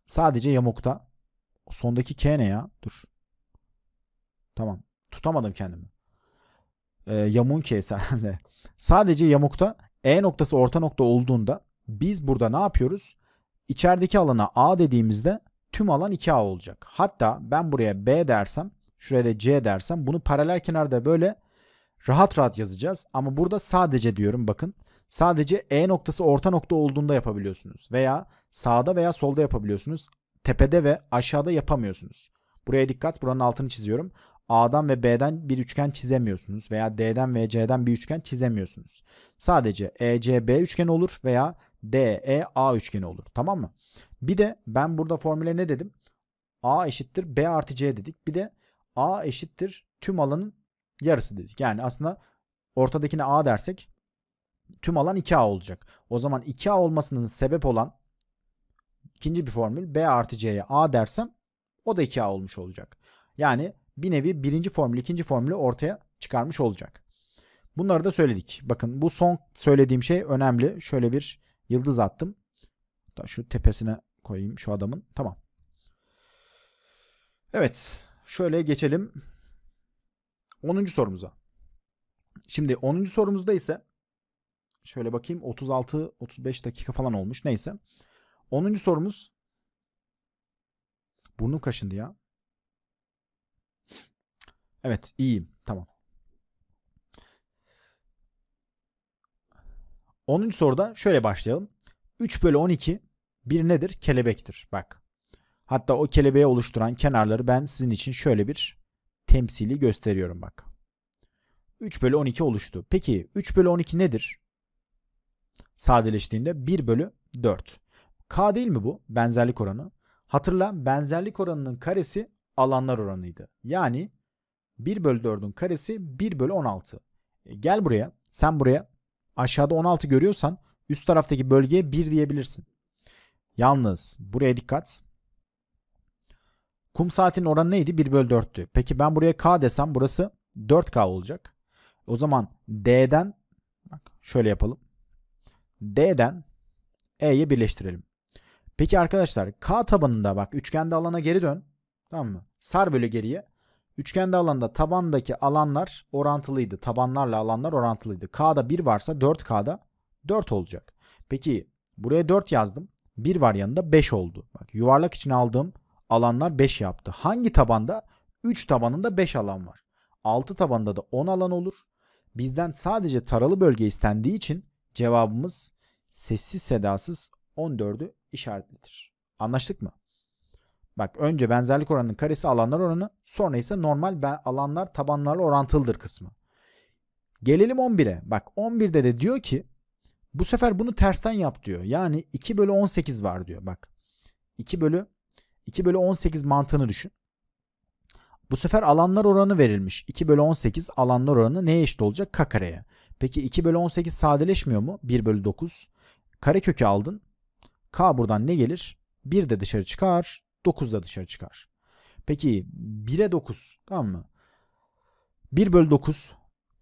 sadece yamukta sondaki K ne ya? Dur. Tamam. Tutamadım kendimi. Ee, yamuğun K'si herhalde. Sadece yamukta e noktası orta nokta olduğunda biz burada ne yapıyoruz? İçerideki alana A dediğimizde tüm alan 2A olacak. Hatta ben buraya B dersem, şuraya da C dersem bunu paralel kenarda böyle rahat rahat yazacağız. Ama burada sadece diyorum bakın. Sadece E noktası orta nokta olduğunda yapabiliyorsunuz. Veya sağda veya solda yapabiliyorsunuz. Tepede ve aşağıda yapamıyorsunuz. Buraya dikkat buranın altını çiziyorum. A'dan ve B'den bir üçgen çizemiyorsunuz veya D'den ve C'den bir üçgen çizemiyorsunuz. Sadece ECB üçgeni olur veya DEA üçgeni olur. Tamam mı? Bir de ben burada formüle ne dedim? A eşittir B artı C dedik. Bir de A eşittir tüm alanın yarısı dedik. Yani aslında ortadakine A dersek tüm alan 2A olacak. O zaman 2A olmasının sebep olan ikinci bir formül B artı C'ye A dersem o da 2A olmuş olacak. Yani bir nevi birinci formül, ikinci formülü ortaya çıkarmış olacak. Bunları da söyledik. Bakın bu son söylediğim şey önemli. Şöyle bir yıldız attım. şu tepesine koyayım şu adamın. Tamam. Evet. Şöyle geçelim 10. sorumuza. Şimdi 10. sorumuzda ise şöyle bakayım 36 35 dakika falan olmuş neyse. 10. sorumuz burnum kaşındı ya. Evet iyiyim. Tamam. 10. soruda şöyle başlayalım. 3 bölü 12 bir nedir? Kelebektir. Bak. Hatta o kelebeği oluşturan kenarları ben sizin için şöyle bir temsili gösteriyorum bak. 3 bölü 12 oluştu. Peki 3 bölü 12 nedir? Sadeleştiğinde 1 bölü 4. K değil mi bu? Benzerlik oranı. Hatırla benzerlik oranının karesi alanlar oranıydı. Yani 1 bölü 4'ün karesi 1 bölü 16. E gel buraya. Sen buraya aşağıda 16 görüyorsan üst taraftaki bölgeye 1 diyebilirsin. Yalnız buraya dikkat. Kum saatinin oranı neydi? 1 bölü 4'tü. Peki ben buraya K desem burası 4K olacak. O zaman D'den bak şöyle yapalım. D'den e'ye birleştirelim. Peki arkadaşlar K tabanında bak üçgende alana geri dön. Tamam mı? Sar böyle geriye. Üçgende alanda tabandaki alanlar orantılıydı. Tabanlarla alanlar orantılıydı. K'da 1 varsa 4K'da 4 olacak. Peki buraya 4 yazdım. 1 var yanında 5 oldu. Bak yuvarlak için aldığım alanlar 5 yaptı. Hangi tabanda? 3 tabanında 5 alan var. 6 tabanda da 10 alan olur. Bizden sadece taralı bölge istendiği için cevabımız sessiz sedasız 14'ü işaretlidir. Anlaştık mı? Bak önce benzerlik oranının karesi alanlar oranı sonra ise normal alanlar tabanlarla orantılıdır kısmı. Gelelim 11'e. Bak 11'de de diyor ki bu sefer bunu tersten yap diyor. Yani 2 bölü 18 var diyor. Bak 2 bölü 2 bölü 18 mantığını düşün. Bu sefer alanlar oranı verilmiş. 2 bölü 18 alanlar oranı neye eşit olacak? K kareye. Peki 2 bölü 18 sadeleşmiyor mu? 1 bölü 9. Kare kökü aldın. K buradan ne gelir? 1 de dışarı çıkar. 9'da dışarı çıkar. Peki 1'e 9 tamam mı? 1 bölü 9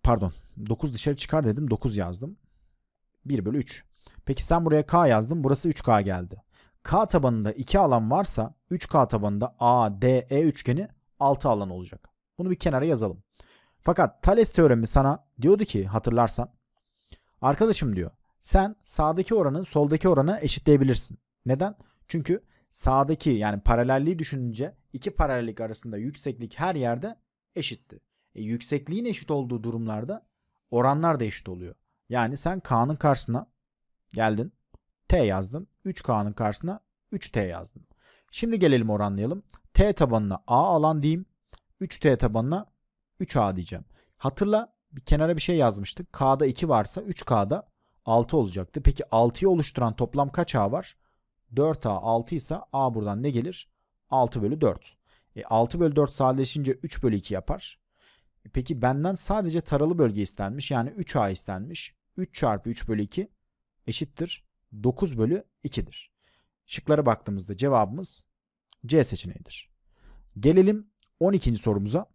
pardon 9 dışarı çıkar dedim 9 yazdım. 1 bölü 3. Peki sen buraya k yazdın burası 3k geldi. K tabanında 2 alan varsa 3K tabanında A, D, E üçgeni 6 alan olacak. Bunu bir kenara yazalım. Fakat Thales teoremi sana diyordu ki hatırlarsan. Arkadaşım diyor sen sağdaki oranı soldaki oranı eşitleyebilirsin. Neden? Çünkü sağdaki yani paralelliği düşününce iki paralellik arasında yükseklik her yerde eşitti. E, yüksekliğin eşit olduğu durumlarda oranlar da eşit oluyor. Yani sen K'nın karşısına geldin. T yazdın. 3K'nın karşısına 3T yazdın. Şimdi gelelim oranlayalım. T tabanına A alan diyeyim. 3T tabanına 3A diyeceğim. Hatırla bir kenara bir şey yazmıştık. K'da 2 varsa 3K'da 6 olacaktı. Peki 6'yı oluşturan toplam kaç A var? 4A 6 ise A buradan ne gelir? 6 bölü 4. E, 6 bölü 4 sadeleşince 3 bölü 2 yapar. E, peki benden sadece taralı bölge istenmiş. Yani 3A istenmiş. 3 çarpı 3 bölü 2 eşittir 9 bölü 2'dir. Şıklara baktığımızda cevabımız C seçeneğidir. Gelelim 12. sorumuza.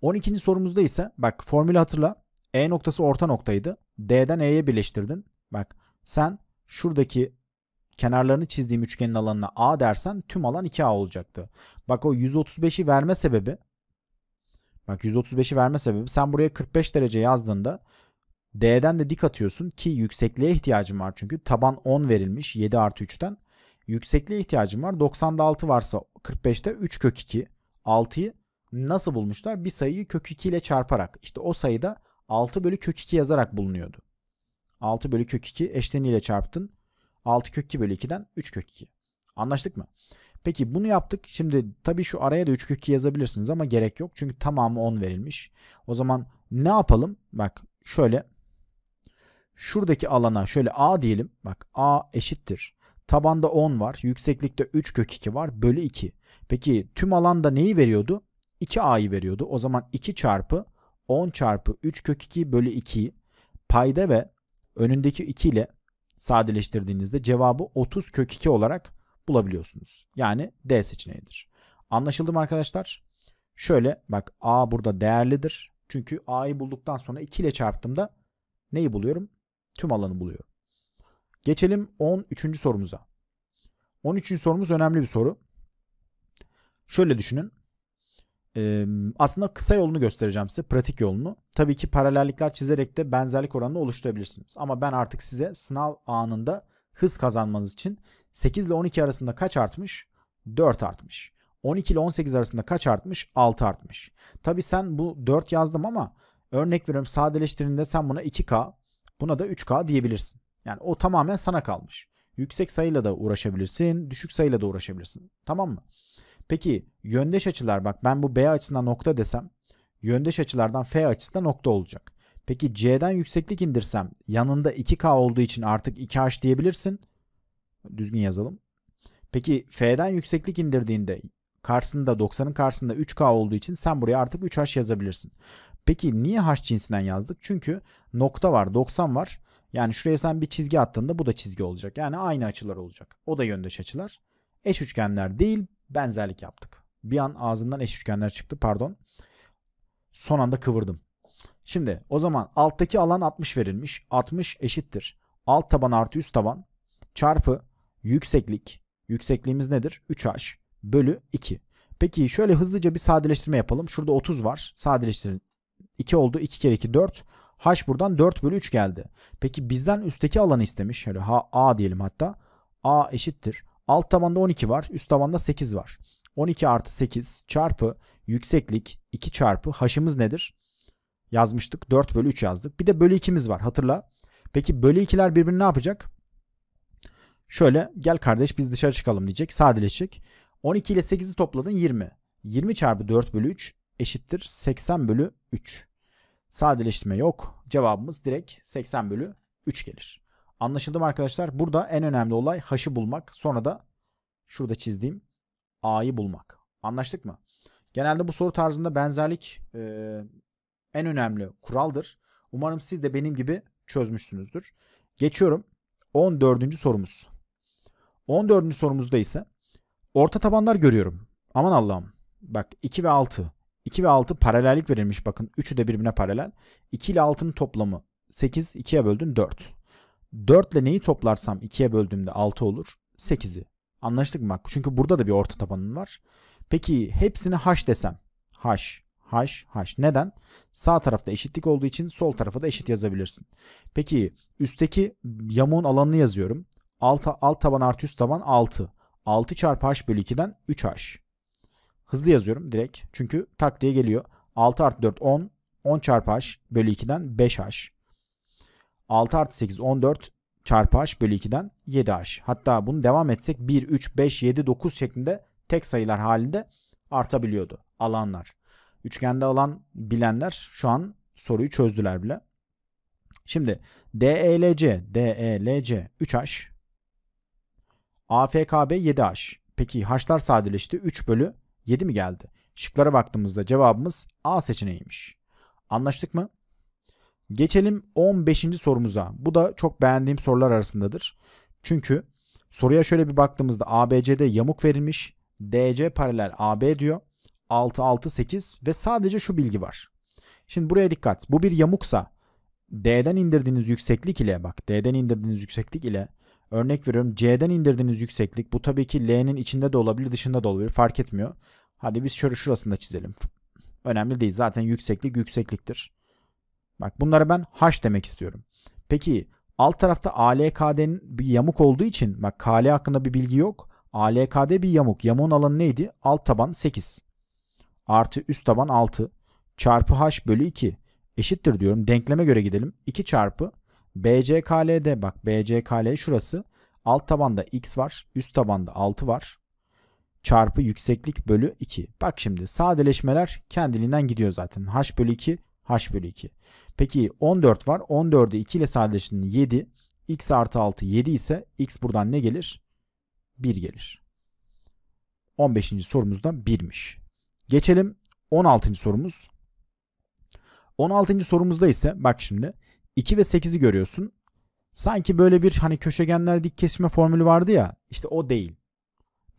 12. sorumuzda ise bak formülü hatırla. E noktası orta noktaydı. D'den E'ye birleştirdin. Bak sen şuradaki kenarlarını çizdiğim üçgenin alanına A dersen tüm alan 2A olacaktı. Bak o 135'i verme sebebi bak 135'i verme sebebi sen buraya 45 derece yazdığında D'den de dik atıyorsun ki yüksekliğe ihtiyacım var çünkü taban 10 verilmiş 7 artı 3'ten. Yüksekliğe ihtiyacım var. 90'da 6 varsa 45'te 3 kök 2. 6'yı nasıl bulmuşlar? Bir sayıyı kök 2 ile çarparak. İşte o sayıda 6 bölü kök 2 yazarak bulunuyordu. 6 bölü kök 2 eşleniyle çarptın. 6 kök 2 bölü 2'den 3 kök 2. Anlaştık mı? Peki bunu yaptık. Şimdi tabii şu araya da 3 kök 2 yazabilirsiniz ama gerek yok. Çünkü tamamı 10 verilmiş. O zaman ne yapalım? Bak şöyle şuradaki alana şöyle A diyelim. Bak A eşittir. Tabanda 10 var. Yükseklikte 3 kök 2 var. Bölü 2. Peki tüm alanda neyi veriyordu? 2A'yı veriyordu. O zaman 2 çarpı 10 çarpı 3 kök 2 bölü 2'yi payda ve önündeki 2 ile sadeleştirdiğinizde cevabı 30 kök 2 olarak bulabiliyorsunuz. Yani D seçeneğidir. Anlaşıldı mı arkadaşlar? Şöyle bak A burada değerlidir. Çünkü A'yı bulduktan sonra 2 ile çarptığımda neyi buluyorum? Tüm alanı buluyor. Geçelim 13. sorumuza. 13. sorumuz önemli bir soru. Şöyle düşünün aslında kısa yolunu göstereceğim size, pratik yolunu. Tabii ki paralellikler çizerek de benzerlik oranını oluşturabilirsiniz. Ama ben artık size sınav anında hız kazanmanız için 8 ile 12 arasında kaç artmış? 4 artmış. 12 ile 18 arasında kaç artmış? 6 artmış. Tabii sen bu 4 yazdım ama örnek veriyorum sadeleştirdiğinde sen buna 2K, buna da 3K diyebilirsin. Yani o tamamen sana kalmış. Yüksek sayıyla da uğraşabilirsin, düşük sayıyla da uğraşabilirsin. Tamam mı? Peki yöndeş açılar bak ben bu B açısına nokta desem yöndeş açılardan F açısına nokta olacak. Peki C'den yükseklik indirsem yanında 2K olduğu için artık 2H diyebilirsin. Düzgün yazalım. Peki F'den yükseklik indirdiğinde karşısında 90'ın karşısında 3K olduğu için sen buraya artık 3H yazabilirsin. Peki niye H cinsinden yazdık? Çünkü nokta var 90 var. Yani şuraya sen bir çizgi attığında bu da çizgi olacak. Yani aynı açılar olacak. O da yöndeş açılar. Eş üçgenler değil benzerlik yaptık. Bir an ağzından eş üçgenler çıktı pardon. Son anda kıvırdım. Şimdi o zaman alttaki alan 60 verilmiş. 60 eşittir. Alt taban artı üst taban çarpı yükseklik. Yüksekliğimiz nedir? 3h bölü 2. Peki şöyle hızlıca bir sadeleştirme yapalım. Şurada 30 var. Sadeleştirin. 2 oldu. 2 kere 2 4. H buradan 4 bölü 3 geldi. Peki bizden üstteki alanı istemiş. Şöyle A diyelim hatta. A eşittir. Alt tabanda 12 var. Üst tabanda 8 var. 12 artı 8 çarpı yükseklik 2 çarpı haşımız nedir? Yazmıştık. 4 bölü 3 yazdık. Bir de bölü 2'miz var hatırla. Peki bölü 2'ler birbirini ne yapacak? Şöyle gel kardeş biz dışarı çıkalım diyecek. Sadeleşecek. 12 ile 8'i topladın 20. 20 çarpı 4 bölü 3 eşittir 80 bölü 3. Sadeleştirme yok. Cevabımız direkt 80 bölü 3 gelir. Anlaşıldı mı arkadaşlar? Burada en önemli olay haşı bulmak. Sonra da şurada çizdiğim a'yı bulmak. Anlaştık mı? Genelde bu soru tarzında benzerlik e, en önemli kuraldır. Umarım siz de benim gibi çözmüşsünüzdür. Geçiyorum 14. sorumuz. 14. sorumuzda ise orta tabanlar görüyorum. Aman Allah'ım. Bak 2 ve 6. 2 ve 6 paralellik verilmiş bakın. Üçü de birbirine paralel. 2 ile 6'nın toplamı 8. 2'ye böldün 4. 4 ile neyi toplarsam 2'ye böldüğümde 6 olur. 8'i. Anlaştık mı bak? Çünkü burada da bir orta tabanın var. Peki hepsini h desem. H, h, h. Neden? Sağ tarafta eşitlik olduğu için sol tarafa da eşit yazabilirsin. Peki üstteki yamuğun alanını yazıyorum. Alt, alt taban artı üst taban 6. 6 çarpı h bölü 2'den 3h. Hızlı yazıyorum direkt. Çünkü tak diye geliyor. 6 artı 4 10. 10 çarpı h bölü 2'den 5h. 6 artı 8 14 çarpı h bölü 2'den 7h. Hatta bunu devam etsek 1, 3, 5, 7, 9 şeklinde tek sayılar halinde artabiliyordu alanlar. Üçgende alan bilenler şu an soruyu çözdüler bile. Şimdi DELC, DELC 3H, AFKB 7H. Peki H'lar sadeleşti 3 bölü 7 mi geldi? Şıklara baktığımızda cevabımız A seçeneğiymiş. Anlaştık mı? Geçelim 15. sorumuza. Bu da çok beğendiğim sorular arasındadır. Çünkü soruya şöyle bir baktığımızda ABC'de yamuk verilmiş. DC paralel AB diyor. 6 6 8 ve sadece şu bilgi var. Şimdi buraya dikkat. Bu bir yamuksa D'den indirdiğiniz yükseklik ile bak D'den indirdiğiniz yükseklik ile örnek veriyorum C'den indirdiğiniz yükseklik bu tabii ki L'nin içinde de olabilir dışında da olabilir fark etmiyor. Hadi biz şöyle şurasında çizelim. Önemli değil zaten yükseklik yüksekliktir. Bak bunlara ben H demek istiyorum. Peki alt tarafta ALKD'nin bir yamuk olduğu için bak KL hakkında bir bilgi yok. ALKD bir yamuk. Yamuğun alanı neydi? Alt taban 8. Artı üst taban 6. Çarpı H bölü 2. Eşittir diyorum. Denkleme göre gidelim. 2 çarpı BCKL'de bak BCKL şurası. Alt tabanda x var. Üst tabanda 6 var. Çarpı yükseklik bölü 2. Bak şimdi sadeleşmeler kendiliğinden gidiyor zaten. H bölü 2 H bölü 2. Peki 14 var. 14'ü 2 ile sadeleştiğinde 7. X artı 6 7 ise X buradan ne gelir? 1 gelir. 15. sorumuzda 1'miş. Geçelim 16. sorumuz. 16. sorumuzda ise bak şimdi 2 ve 8'i görüyorsun. Sanki böyle bir hani köşegenler dik kesme formülü vardı ya işte o değil.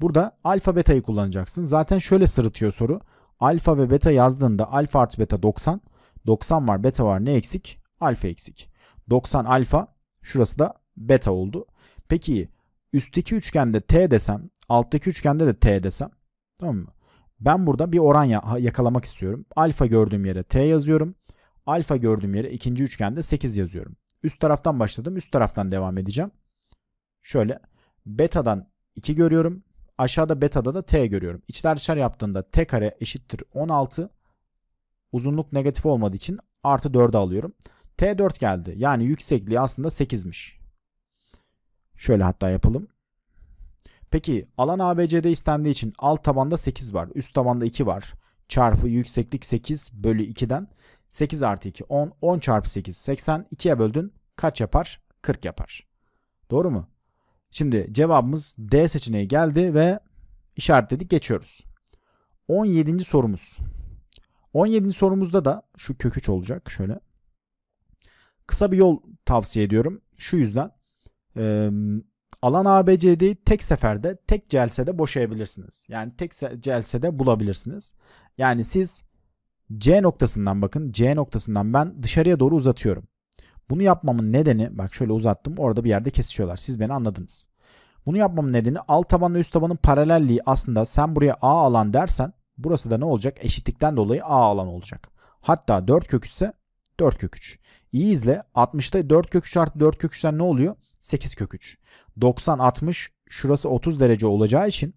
Burada alfa beta'yı kullanacaksın. Zaten şöyle sırıtıyor soru. Alfa ve beta yazdığında alfa artı beta 90 90 var beta var ne eksik? Alfa eksik. 90 alfa şurası da beta oldu. Peki üstteki üçgende t desem alttaki üçgende de t desem tamam mı? Ben burada bir oran yakalamak istiyorum. Alfa gördüğüm yere t yazıyorum. Alfa gördüğüm yere ikinci üçgende 8 yazıyorum. Üst taraftan başladım. Üst taraftan devam edeceğim. Şöyle betadan 2 görüyorum. Aşağıda betada da t görüyorum. İçler dışarı yaptığında t kare eşittir 16 uzunluk negatif olmadığı için artı 4'ü alıyorum. T4 geldi. Yani yüksekliği aslında 8'miş. Şöyle hatta yapalım. Peki alan ABC'de istendiği için alt tabanda 8 var. Üst tabanda 2 var. Çarpı yükseklik 8 bölü 2'den 8 artı 2 10. 10 çarpı 8 80. 2'ye böldün kaç yapar? 40 yapar. Doğru mu? Şimdi cevabımız D seçeneği geldi ve işaretledik geçiyoruz. 17. sorumuz. 17. sorumuzda da şu köküç olacak şöyle. Kısa bir yol tavsiye ediyorum. Şu yüzden e, alan ABCD'yi tek seferde tek celsede boşayabilirsiniz. Yani tek celsede bulabilirsiniz. Yani siz C noktasından bakın C noktasından ben dışarıya doğru uzatıyorum. Bunu yapmamın nedeni bak şöyle uzattım orada bir yerde kesişiyorlar. Siz beni anladınız. Bunu yapmamın nedeni alt tabanla üst tabanın paralelliği aslında sen buraya A alan dersen Burası da ne olacak? Eşitlikten dolayı A alan olacak. Hatta 4 kök 3 ise 4 kök 3. İyi izle. 60'ta 4 kök 3 artı 4 kök 3'ten ne oluyor? 8 kök 3. 90 60 şurası 30 derece olacağı için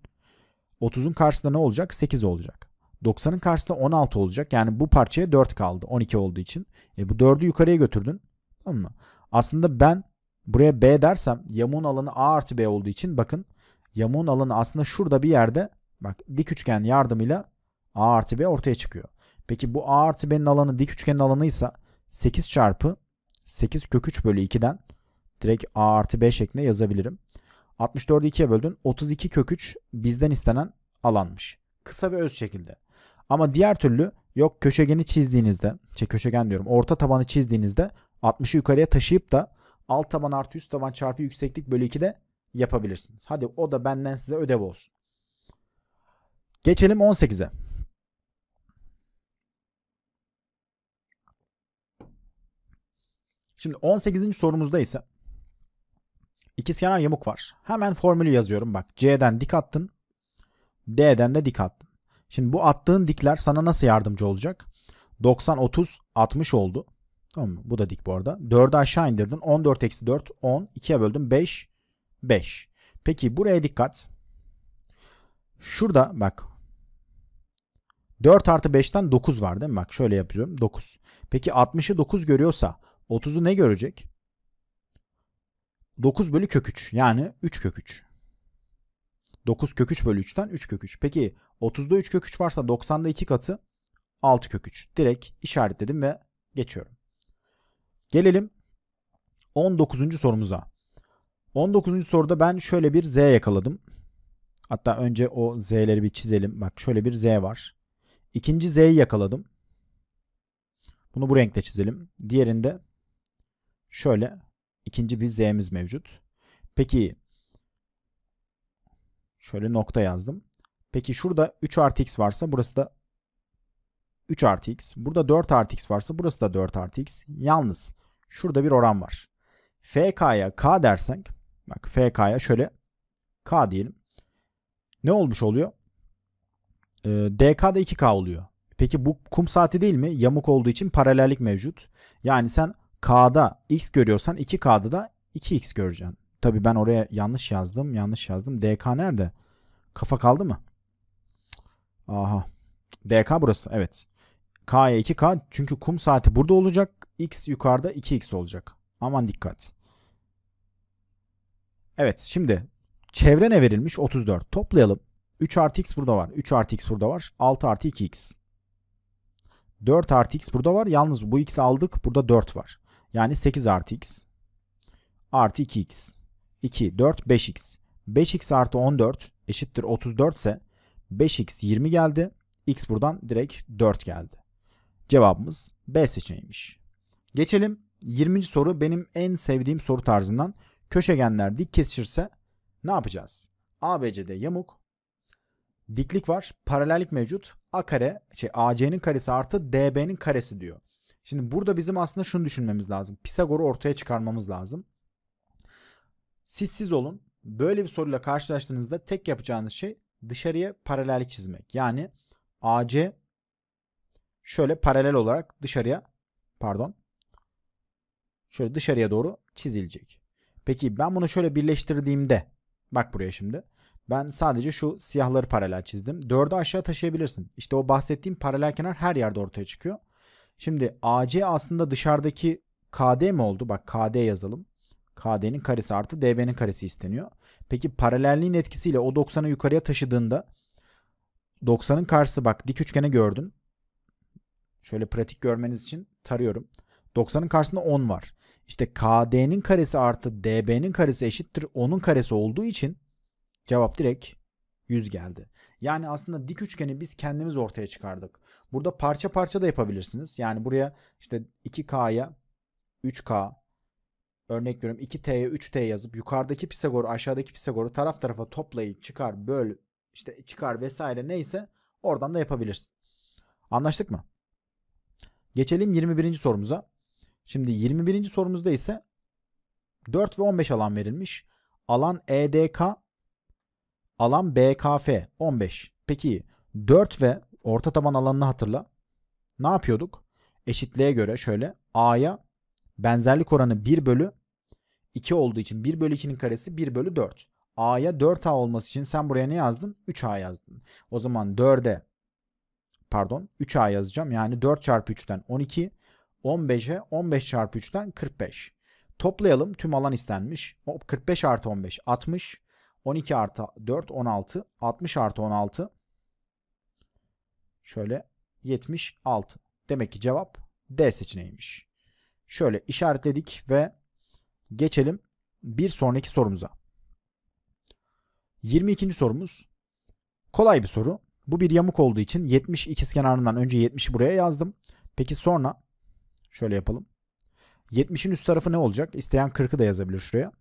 30'un karşısında ne olacak? 8 olacak. 90'ın karşısında 16 olacak. Yani bu parçaya 4 kaldı 12 olduğu için. E bu 4'ü yukarıya götürdün. Tamam mı? Aslında ben buraya B dersem yamuğun alanı A artı B olduğu için bakın yamuğun alanı aslında şurada bir yerde bak dik üçgen yardımıyla A artı B ortaya çıkıyor. Peki bu A artı B'nin alanı dik üçgenin alanıysa 8 çarpı 8 kök 3 bölü 2'den direkt A artı B şeklinde yazabilirim. 64'ü 2'ye böldün. 32 kök 3 bizden istenen alanmış. Kısa ve öz şekilde. Ama diğer türlü yok köşegeni çizdiğinizde, şey köşegen diyorum orta tabanı çizdiğinizde 60'ı yukarıya taşıyıp da alt taban artı üst taban çarpı yükseklik bölü 2'de yapabilirsiniz. Hadi o da benden size ödev olsun. Geçelim 18'e. Şimdi 18. sorumuzda ise ikizkenar yamuk var. Hemen formülü yazıyorum. Bak C'den dik attın. D'den de dik attın. Şimdi bu attığın dikler sana nasıl yardımcı olacak? 90, 30, 60 oldu. Tamam mı? Bu da dik bu arada. 4'ü aşağı indirdin. 14 eksi 4, 10. 2'ye böldüm. 5, 5. Peki buraya dikkat. Şurada bak 4 artı 5'ten 9 var değil mi? Bak şöyle yapıyorum 9. Peki 60'ı 9 görüyorsa 30'u ne görecek? 9 bölü kök 3 yani 3 kök 3. 9 kök 3 bölü 3'ten 3 kök 3. Peki 30'da 3 kök 3 varsa 90'da 2 katı 6 kök 3. Direkt işaretledim ve geçiyorum. Gelelim 19. sorumuza. 19. soruda ben şöyle bir z yakaladım. Hatta önce o z'leri bir çizelim. Bak şöyle bir z var. İkinci z'yi yakaladım. Bunu bu renkte çizelim. Diğerinde Şöyle ikinci bir z'miz mevcut. Peki şöyle nokta yazdım. Peki şurada 3 artı x varsa burası da 3 artı x. Burada 4 artı x varsa burası da 4 artı x. Yalnız şurada bir oran var. FK'ya k dersek bak FK'ya şöyle k diyelim. Ne olmuş oluyor? Ee, DK'da 2k oluyor. Peki bu kum saati değil mi? Yamuk olduğu için paralellik mevcut. Yani sen K'da x görüyorsan 2K'da da 2x göreceksin. Tabi ben oraya yanlış yazdım. Yanlış yazdım. DK nerede? Kafa kaldı mı? Aha. DK burası. Evet. K'ya 2K. Çünkü kum saati burada olacak. X yukarıda 2X olacak. Aman dikkat. Evet. Şimdi çevre ne verilmiş? 34. Toplayalım. 3 artı X burada var. 3 artı X burada var. 6 artı 2X. 4 artı X burada var. Yalnız bu x aldık. Burada 4 var. Yani 8 artı x artı 2x. 2, 4, 5x. 5x artı 14 eşittir 34 ise 5x 20 geldi. X buradan direkt 4 geldi. Cevabımız B seçeneğiymiş. Geçelim 20. soru benim en sevdiğim soru tarzından. Köşegenler dik kesişirse ne yapacağız? ABC'de yamuk, diklik var, paralellik mevcut. A kare, şey AC'nin karesi artı DB'nin karesi diyor. Şimdi burada bizim aslında şunu düşünmemiz lazım. Pisagor'u ortaya çıkarmamız lazım. Siz siz olun. Böyle bir soruyla karşılaştığınızda tek yapacağınız şey dışarıya paralel çizmek. Yani AC şöyle paralel olarak dışarıya pardon şöyle dışarıya doğru çizilecek. Peki ben bunu şöyle birleştirdiğimde bak buraya şimdi. Ben sadece şu siyahları paralel çizdim. Dördü aşağı taşıyabilirsin. İşte o bahsettiğim paralel kenar her yerde ortaya çıkıyor. Şimdi AC aslında dışarıdaki KD mi oldu? Bak KD yazalım. KD'nin karesi artı DB'nin karesi isteniyor. Peki paralelliğin etkisiyle o 90'ı yukarıya taşıdığında 90'ın karşısı bak dik üçgene gördün. Şöyle pratik görmeniz için tarıyorum. 90'ın karşısında 10 var. İşte KD'nin karesi artı DB'nin karesi eşittir 10'un karesi olduğu için cevap direkt 100 geldi. Yani aslında dik üçgeni biz kendimiz ortaya çıkardık. Burada parça parça da yapabilirsiniz. Yani buraya işte 2K'ya 3K örnek veriyorum 2T'ye 3T yazıp yukarıdaki Pisagor'u aşağıdaki Pisagor'u taraf tarafa toplayıp çıkar böl işte çıkar vesaire neyse oradan da yapabilirsin. Anlaştık mı? Geçelim 21. sorumuza. Şimdi 21. sorumuzda ise 4 ve 15 alan verilmiş. Alan EDK, alan BKF 15. Peki 4 ve Orta taban alanını hatırla. Ne yapıyorduk? Eşitliğe göre şöyle A'ya benzerlik oranı 1 bölü 2 olduğu için 1 bölü 2'nin karesi 1 bölü 4. A'ya 4A olması için sen buraya ne yazdın? 3A yazdın. O zaman 4'e pardon 3A yazacağım. Yani 4 çarpı 3'ten 12. 15'e 15 çarpı 3'ten 45. Toplayalım tüm alan istenmiş. 45 artı 15 60. 12 artı 4 16. 60 artı 16 Şöyle 76. Demek ki cevap D seçeneğiymiş. Şöyle işaretledik ve geçelim bir sonraki sorumuza. 22. sorumuz kolay bir soru. Bu bir yamuk olduğu için 70 ikiz kenarından önce 70'i buraya yazdım. Peki sonra şöyle yapalım. 70'in üst tarafı ne olacak? İsteyen 40'ı da yazabilir şuraya.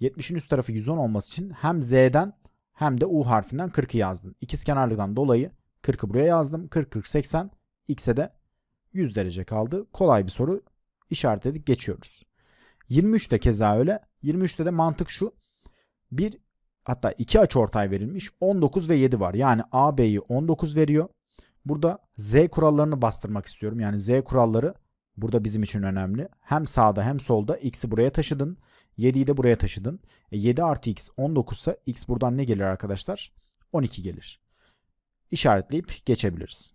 70'in üst tarafı 110 olması için hem Z'den hem de U harfinden 40'ı yazdım. İkiz kenarlıdan dolayı 40'ı buraya yazdım. 40, 40, 80. X'e de 100 derece kaldı. Kolay bir soru. İşaretledik geçiyoruz. 23 de keza öyle. 23'te de mantık şu. Bir hatta iki aç ortay verilmiş. 19 ve 7 var. Yani AB'yi 19 veriyor. Burada Z kurallarını bastırmak istiyorum. Yani Z kuralları burada bizim için önemli. Hem sağda hem solda X'i buraya taşıdın. 7'yi de buraya taşıdın. E 7 artı X 19 ise X buradan ne gelir arkadaşlar? 12 gelir işaretleyip geçebiliriz.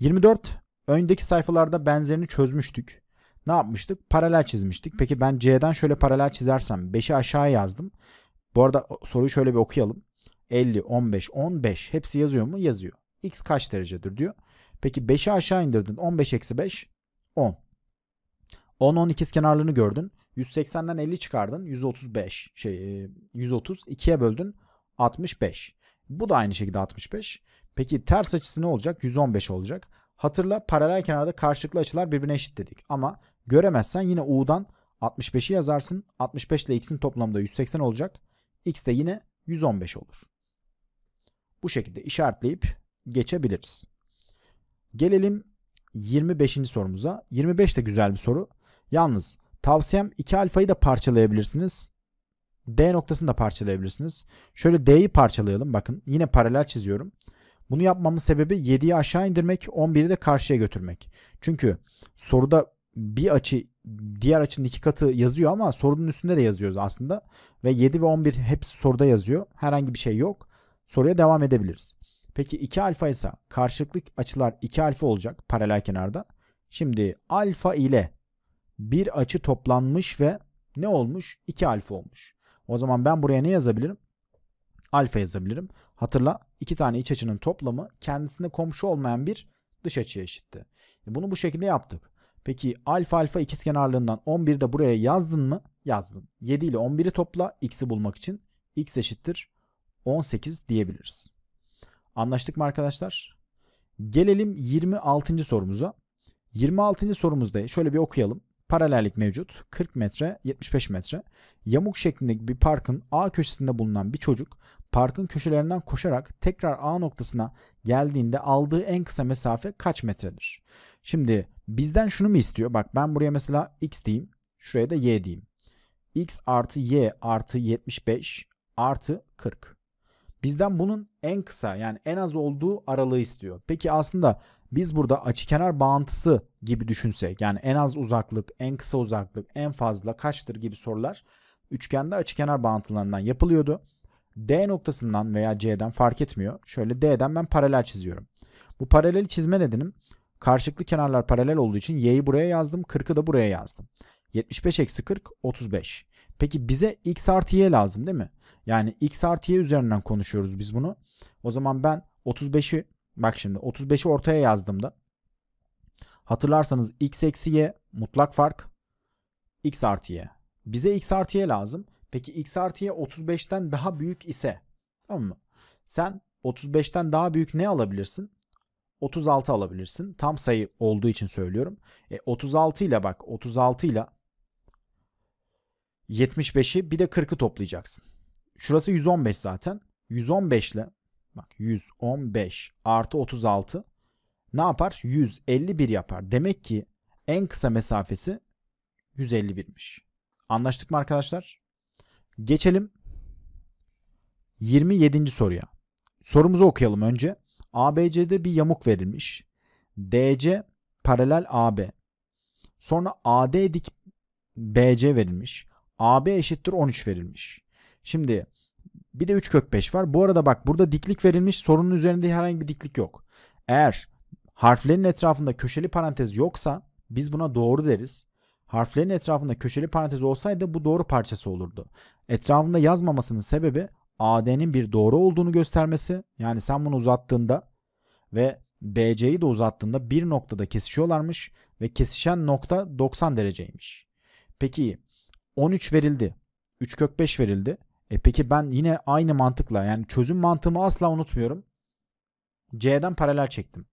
24 öndeki sayfalarda benzerini çözmüştük. Ne yapmıştık? Paralel çizmiştik. Peki ben C'den şöyle paralel çizersem 5'i aşağıya yazdım. Bu arada soruyu şöyle bir okuyalım. 50, 15, 15 hepsi yazıyor mu? Yazıyor. X kaç derecedir diyor. Peki 5'i aşağı indirdin. 15 eksi 5 10. 10 10 ikiz kenarlarını gördün. 180'den 50 çıkardın. 135 şey 130 e, 2'ye böldün. 65. Bu da aynı şekilde 65. Peki ters açısı ne olacak? 115 olacak. Hatırla paralel kenarda karşılıklı açılar birbirine eşit dedik. Ama göremezsen yine U'dan 65'i yazarsın. 65 ile X'in toplamda 180 olacak. X de yine 115 olur. Bu şekilde işaretleyip geçebiliriz. Gelelim 25. sorumuza. 25 de güzel bir soru. Yalnız tavsiyem 2 alfayı da parçalayabilirsiniz. D noktasını da parçalayabilirsiniz. Şöyle D'yi parçalayalım. Bakın yine paralel çiziyorum. Bunu yapmamın sebebi 7'yi aşağı indirmek, 11'i de karşıya götürmek. Çünkü soruda bir açı diğer açının iki katı yazıyor ama sorunun üstünde de yazıyoruz aslında. Ve 7 ve 11 hepsi soruda yazıyor. Herhangi bir şey yok. Soruya devam edebiliriz. Peki 2 alfa ise karşılıklı açılar 2 alfa olacak paralel kenarda. Şimdi alfa ile bir açı toplanmış ve ne olmuş? 2 alfa olmuş. O zaman ben buraya ne yazabilirim? Alfa yazabilirim. Hatırla iki tane iç açının toplamı kendisine komşu olmayan bir dış açıya eşitti. E bunu bu şekilde yaptık. Peki alfa alfa ikizkenarlığından 11'i de buraya yazdın mı? Yazdın. 7 ile 11'i topla x'i bulmak için x eşittir 18 diyebiliriz. Anlaştık mı arkadaşlar? Gelelim 26. sorumuza. 26. sorumuzda şöyle bir okuyalım. Paralellik mevcut. 40 metre, 75 metre. Yamuk şeklindeki bir parkın A köşesinde bulunan bir çocuk parkın köşelerinden koşarak tekrar A noktasına geldiğinde aldığı en kısa mesafe kaç metredir? Şimdi bizden şunu mu istiyor? Bak ben buraya mesela x diyeyim. Şuraya da y diyeyim. x artı y artı 75 artı 40. Bizden bunun en kısa yani en az olduğu aralığı istiyor. Peki aslında biz burada açı kenar bağıntısı gibi düşünsek yani en az uzaklık, en kısa uzaklık, en fazla kaçtır gibi sorular üçgende açı kenar bağıntılarından yapılıyordu. D noktasından veya C'den fark etmiyor. Şöyle D'den ben paralel çiziyorum. Bu paralel çizme nedenim karşılıklı kenarlar paralel olduğu için y'yi buraya yazdım 40'ı da buraya yazdım. 75 eksi 40 35. Peki bize x artı y lazım değil mi? Yani x artı y üzerinden konuşuyoruz biz bunu. O zaman ben 35'i bak şimdi 35'i ortaya yazdığımda hatırlarsanız x eksi y mutlak fark x artı y. Bize x artı y lazım. Peki x artıya 35'ten daha büyük ise tamam mı? Sen 35'ten daha büyük ne alabilirsin? 36 alabilirsin. Tam sayı olduğu için söylüyorum. E, 36 ile bak 36 ile 75'i bir de 40'ı toplayacaksın. Şurası 115 zaten. 115 ile bak 115 artı 36 ne yapar? 151 yapar. Demek ki en kısa mesafesi 151'miş. Anlaştık mı arkadaşlar? Geçelim 27. soruya. Sorumuzu okuyalım önce. ABC'de bir yamuk verilmiş. DC paralel AB. Sonra AD dik BC verilmiş. AB eşittir 13 verilmiş. Şimdi bir de 3 kök 5 var. Bu arada bak burada diklik verilmiş. Sorunun üzerinde herhangi bir diklik yok. Eğer harflerin etrafında köşeli parantez yoksa biz buna doğru deriz. Harflerin etrafında köşeli parantez olsaydı bu doğru parçası olurdu. Etrafında yazmamasının sebebi AD'nin bir doğru olduğunu göstermesi. Yani sen bunu uzattığında ve BC'yi de uzattığında bir noktada kesişiyorlarmış ve kesişen nokta 90 dereceymiş. Peki 13 verildi. 3 kök 5 verildi. E peki ben yine aynı mantıkla yani çözüm mantığımı asla unutmuyorum. C'den paralel çektim.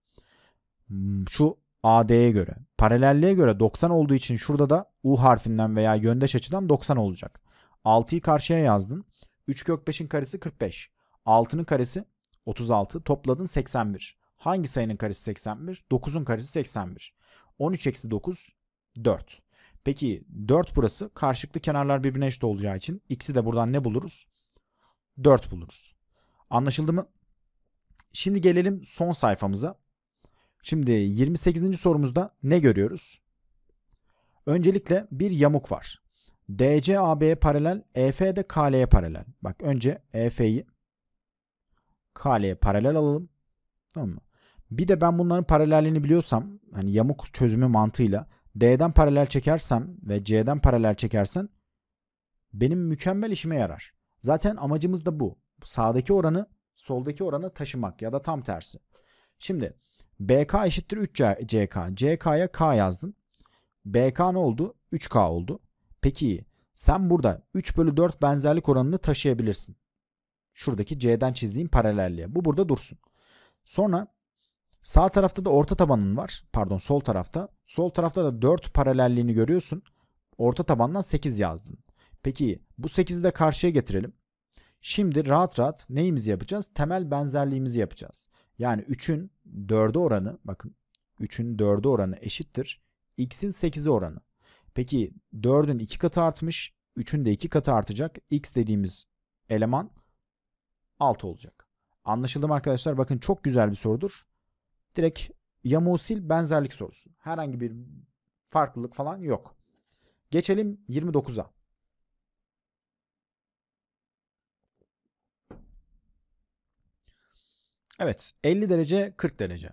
Hmm, şu AD'ye göre. Paralelliğe göre 90 olduğu için şurada da U harfinden veya yöndeş açıdan 90 olacak. 6'yı karşıya yazdın. 3 kök 5'in karesi 45. 6'nın karesi 36. Topladın 81. Hangi sayının karesi 81? 9'un karesi 81. 13 eksi 9 4. Peki 4 burası. Karşılıklı kenarlar birbirine eşit olacağı için x'i de buradan ne buluruz? 4 buluruz. Anlaşıldı mı? Şimdi gelelim son sayfamıza. Şimdi 28. sorumuzda ne görüyoruz? Öncelikle bir yamuk var. DC AB'ye paralel, EF de KL'ye paralel. Bak önce EF'yi KL'ye paralel alalım. Tamam mı? Bir de ben bunların paralelliğini biliyorsam hani yamuk çözümü mantığıyla D'den paralel çekersem ve C'den paralel çekersen benim mükemmel işime yarar. Zaten amacımız da bu. Sağdaki oranı soldaki orana taşımak ya da tam tersi. Şimdi BK eşittir 3CK. CK'ya K yazdın. BK ne oldu? 3K oldu. Peki Sen burada 3 bölü 4 benzerlik oranını taşıyabilirsin. Şuradaki C'den çizdiğim paralelliğe. Bu burada dursun. Sonra sağ tarafta da orta tabanın var. Pardon sol tarafta. Sol tarafta da 4 paralelliğini görüyorsun. Orta tabandan 8 yazdın. Peki bu 8'i de karşıya getirelim. Şimdi rahat rahat neyimizi yapacağız? Temel benzerliğimizi yapacağız. Yani 3'ün 4'e oranı bakın 3'ün 4'e oranı eşittir. X'in 8'e oranı. Peki 4'ün 2 katı artmış. 3'ün de 2 katı artacak. X dediğimiz eleman 6 olacak. Anlaşıldı mı arkadaşlar? Bakın çok güzel bir sorudur. Direkt yamusil benzerlik sorusu. Herhangi bir farklılık falan yok. Geçelim 29'a. Evet 50 derece 40 derece.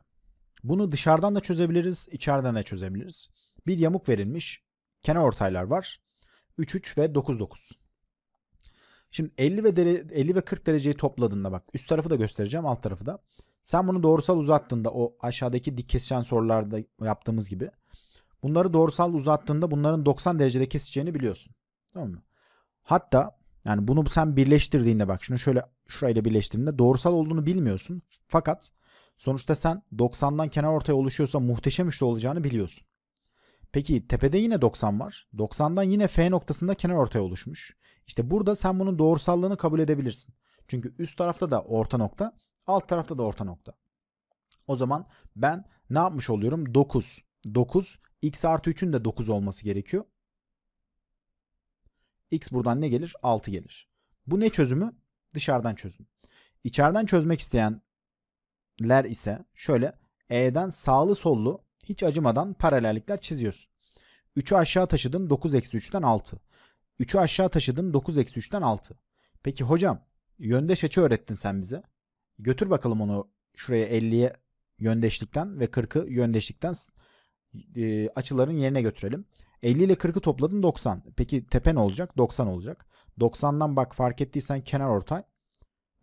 Bunu dışarıdan da çözebiliriz, içeriden de çözebiliriz. Bir yamuk verilmiş. Kenar ortaylar var. 3 3 ve 9 9. Şimdi 50 ve 50 ve 40 dereceyi topladığında bak üst tarafı da göstereceğim alt tarafı da. Sen bunu doğrusal uzattığında o aşağıdaki dik kesişen sorularda yaptığımız gibi bunları doğrusal uzattığında bunların 90 derecede keseceğini biliyorsun. Tamam mı? Hatta yani bunu sen birleştirdiğinde bak şunu şöyle şurayla birleştirdiğinde doğrusal olduğunu bilmiyorsun. Fakat sonuçta sen 90'dan kenar ortaya oluşuyorsa muhteşem üçlü olacağını biliyorsun. Peki tepede yine 90 var. 90'dan yine F noktasında kenar ortaya oluşmuş. İşte burada sen bunun doğrusallığını kabul edebilirsin. Çünkü üst tarafta da orta nokta, alt tarafta da orta nokta. O zaman ben ne yapmış oluyorum? 9. 9 x artı 3'ün de 9 olması gerekiyor. X buradan ne gelir? 6 gelir. Bu ne çözümü? Dışarıdan çözüm. İçeriden çözmek isteyenler ise şöyle E'den sağlı sollu hiç acımadan paralellikler çiziyorsun. 3'ü aşağı taşıdın 9 eksi 3'ten 6. 3'ü aşağı taşıdın 9 eksi 3'ten 6. Peki hocam yöndeş açı öğrettin sen bize. Götür bakalım onu şuraya 50'ye yöndeşlikten ve 40'ı yöndeşlikten e, açıların yerine götürelim. 50 ile 40'ı topladın 90. Peki tepe ne olacak? 90 olacak. 90'dan bak fark ettiysen kenar ortay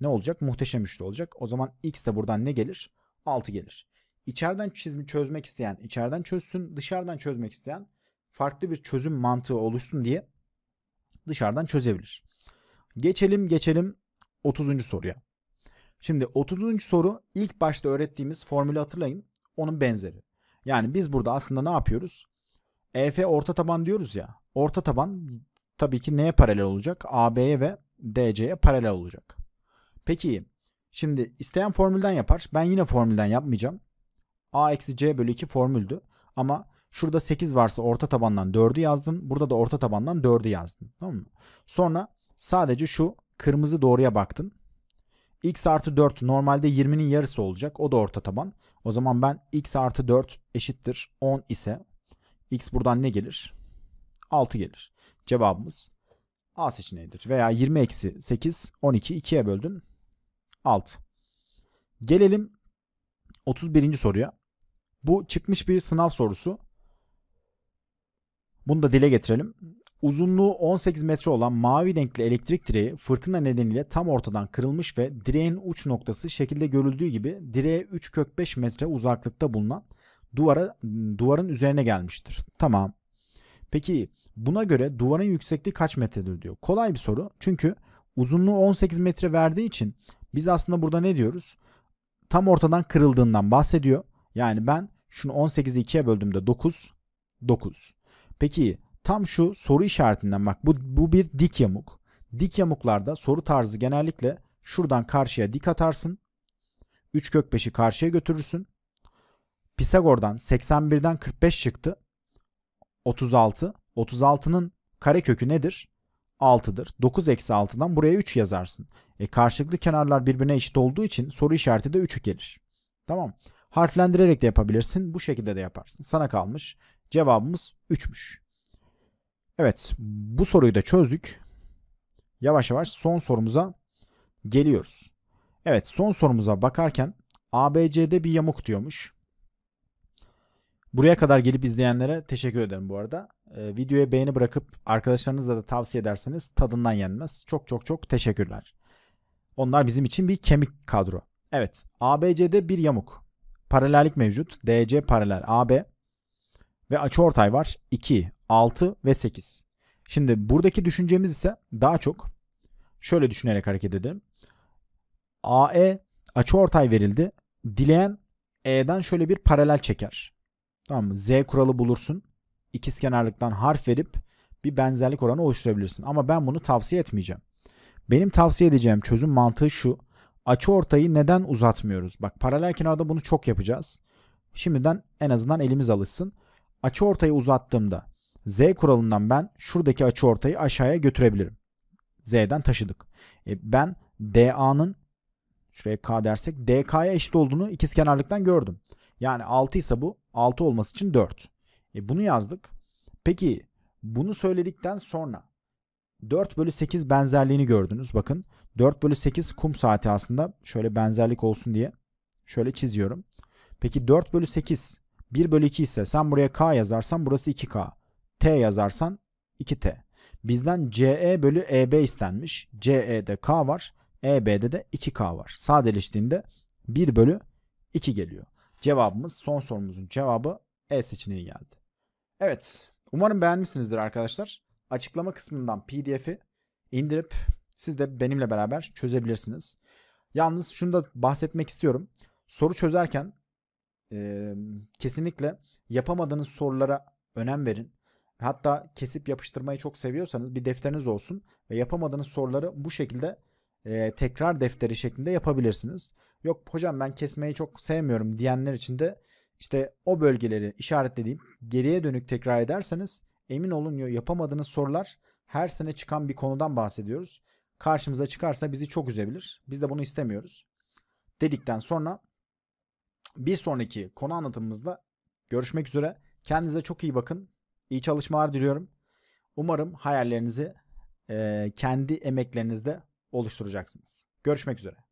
ne olacak? Muhteşem üçlü olacak. O zaman x de buradan ne gelir? 6 gelir. İçeriden çizimi çözmek isteyen içeriden çözsün, dışarıdan çözmek isteyen farklı bir çözüm mantığı oluşsun diye dışarıdan çözebilir. Geçelim geçelim 30. soruya. Şimdi 30. soru ilk başta öğrettiğimiz formülü hatırlayın. Onun benzeri. Yani biz burada aslında ne yapıyoruz? EF orta taban diyoruz ya. Orta taban tabii ki neye paralel olacak? AB'ye ve DC'ye paralel olacak. Peki şimdi isteyen formülden yapar. Ben yine formülden yapmayacağım. A eksi C bölü 2 formüldü. Ama şurada 8 varsa orta tabandan 4'ü yazdım. Burada da orta tabandan 4'ü yazdım. Tamam mı? Sonra sadece şu kırmızı doğruya baktın. X artı 4 normalde 20'nin yarısı olacak. O da orta taban. O zaman ben x artı 4 eşittir 10 ise X buradan ne gelir? 6 gelir. Cevabımız A seçeneğidir. Veya 20 eksi 8 12 2'ye böldün 6. Gelelim 31. soruya. Bu çıkmış bir sınav sorusu. Bunu da dile getirelim. Uzunluğu 18 metre olan mavi renkli elektrik direği fırtına nedeniyle tam ortadan kırılmış ve direğin uç noktası şekilde görüldüğü gibi direğe 3 kök 5 metre uzaklıkta bulunan duvara duvarın üzerine gelmiştir. Tamam. Peki buna göre duvarın yüksekliği kaç metredir diyor. Kolay bir soru. Çünkü uzunluğu 18 metre verdiği için biz aslında burada ne diyoruz? Tam ortadan kırıldığından bahsediyor. Yani ben şunu 18'i 2'ye böldüğümde 9 9. Peki tam şu soru işaretinden bak bu, bu bir dik yamuk. Dik yamuklarda soru tarzı genellikle şuradan karşıya dik atarsın. 3 kök 5'i karşıya götürürsün. Pisagor'dan 81'den 45 çıktı. 36. 36'nın karekökü nedir? 6'dır. 9 eksi 6'dan buraya 3 yazarsın. E karşılıklı kenarlar birbirine eşit olduğu için soru işareti de 3 gelir. Tamam. Harflendirerek de yapabilirsin. Bu şekilde de yaparsın. Sana kalmış. Cevabımız 3'müş. Evet. Bu soruyu da çözdük. Yavaş yavaş son sorumuza geliyoruz. Evet son sorumuza bakarken ABC'de bir yamuk diyormuş. Buraya kadar gelip izleyenlere teşekkür ederim bu arada. E, videoya beğeni bırakıp arkadaşlarınızla da tavsiye ederseniz tadından yenmez. Çok çok çok teşekkürler. Onlar bizim için bir kemik kadro. Evet ABC'de bir yamuk. Paralellik mevcut. DC paralel AB ve açıortay var 2, 6 ve 8. Şimdi buradaki düşüncemiz ise daha çok şöyle düşünerek hareket edelim. AE açı ortay verildi. Dileyen E'den şöyle bir paralel çeker. Tamam mı? Z kuralı bulursun. İkiz kenarlıktan harf verip bir benzerlik oranı oluşturabilirsin. Ama ben bunu tavsiye etmeyeceğim. Benim tavsiye edeceğim çözüm mantığı şu. Açı ortayı neden uzatmıyoruz? Bak paralel kenarda bunu çok yapacağız. Şimdiden en azından elimiz alışsın. Açı ortayı uzattığımda Z kuralından ben şuradaki açı ortayı aşağıya götürebilirim. Z'den taşıdık. E ben DA'nın şuraya K dersek DK'ya eşit olduğunu ikizkenarlıktan gördüm. Yani 6 ise bu 6 olması için 4. E bunu yazdık. Peki bunu söyledikten sonra 4 bölü 8 benzerliğini gördünüz. Bakın 4 bölü 8 kum saati aslında. Şöyle benzerlik olsun diye. Şöyle çiziyorum. Peki 4 bölü 8 1 bölü 2 ise sen buraya K yazarsan burası 2K. T yazarsan 2T. Bizden CE bölü EB istenmiş. CE'de K var. EB'de de 2K var. Sadeleştiğinde 1 bölü 2 geliyor. Cevabımız son sorumuzun cevabı E seçeneği geldi. Evet umarım beğenmişsinizdir arkadaşlar. Açıklama kısmından pdf'i indirip siz de benimle beraber çözebilirsiniz. Yalnız şunu da bahsetmek istiyorum. Soru çözerken e, kesinlikle yapamadığınız sorulara önem verin. Hatta kesip yapıştırmayı çok seviyorsanız bir defteriniz olsun ve yapamadığınız soruları bu şekilde e, tekrar defteri şeklinde yapabilirsiniz yok hocam ben kesmeyi çok sevmiyorum diyenler için de işte o bölgeleri işaretlediğim geriye dönük tekrar ederseniz emin olun yapamadığınız sorular her sene çıkan bir konudan bahsediyoruz. Karşımıza çıkarsa bizi çok üzebilir. Biz de bunu istemiyoruz. Dedikten sonra bir sonraki konu anlatımımızda görüşmek üzere. Kendinize çok iyi bakın. İyi çalışmalar diliyorum. Umarım hayallerinizi e, kendi emeklerinizde oluşturacaksınız. Görüşmek üzere.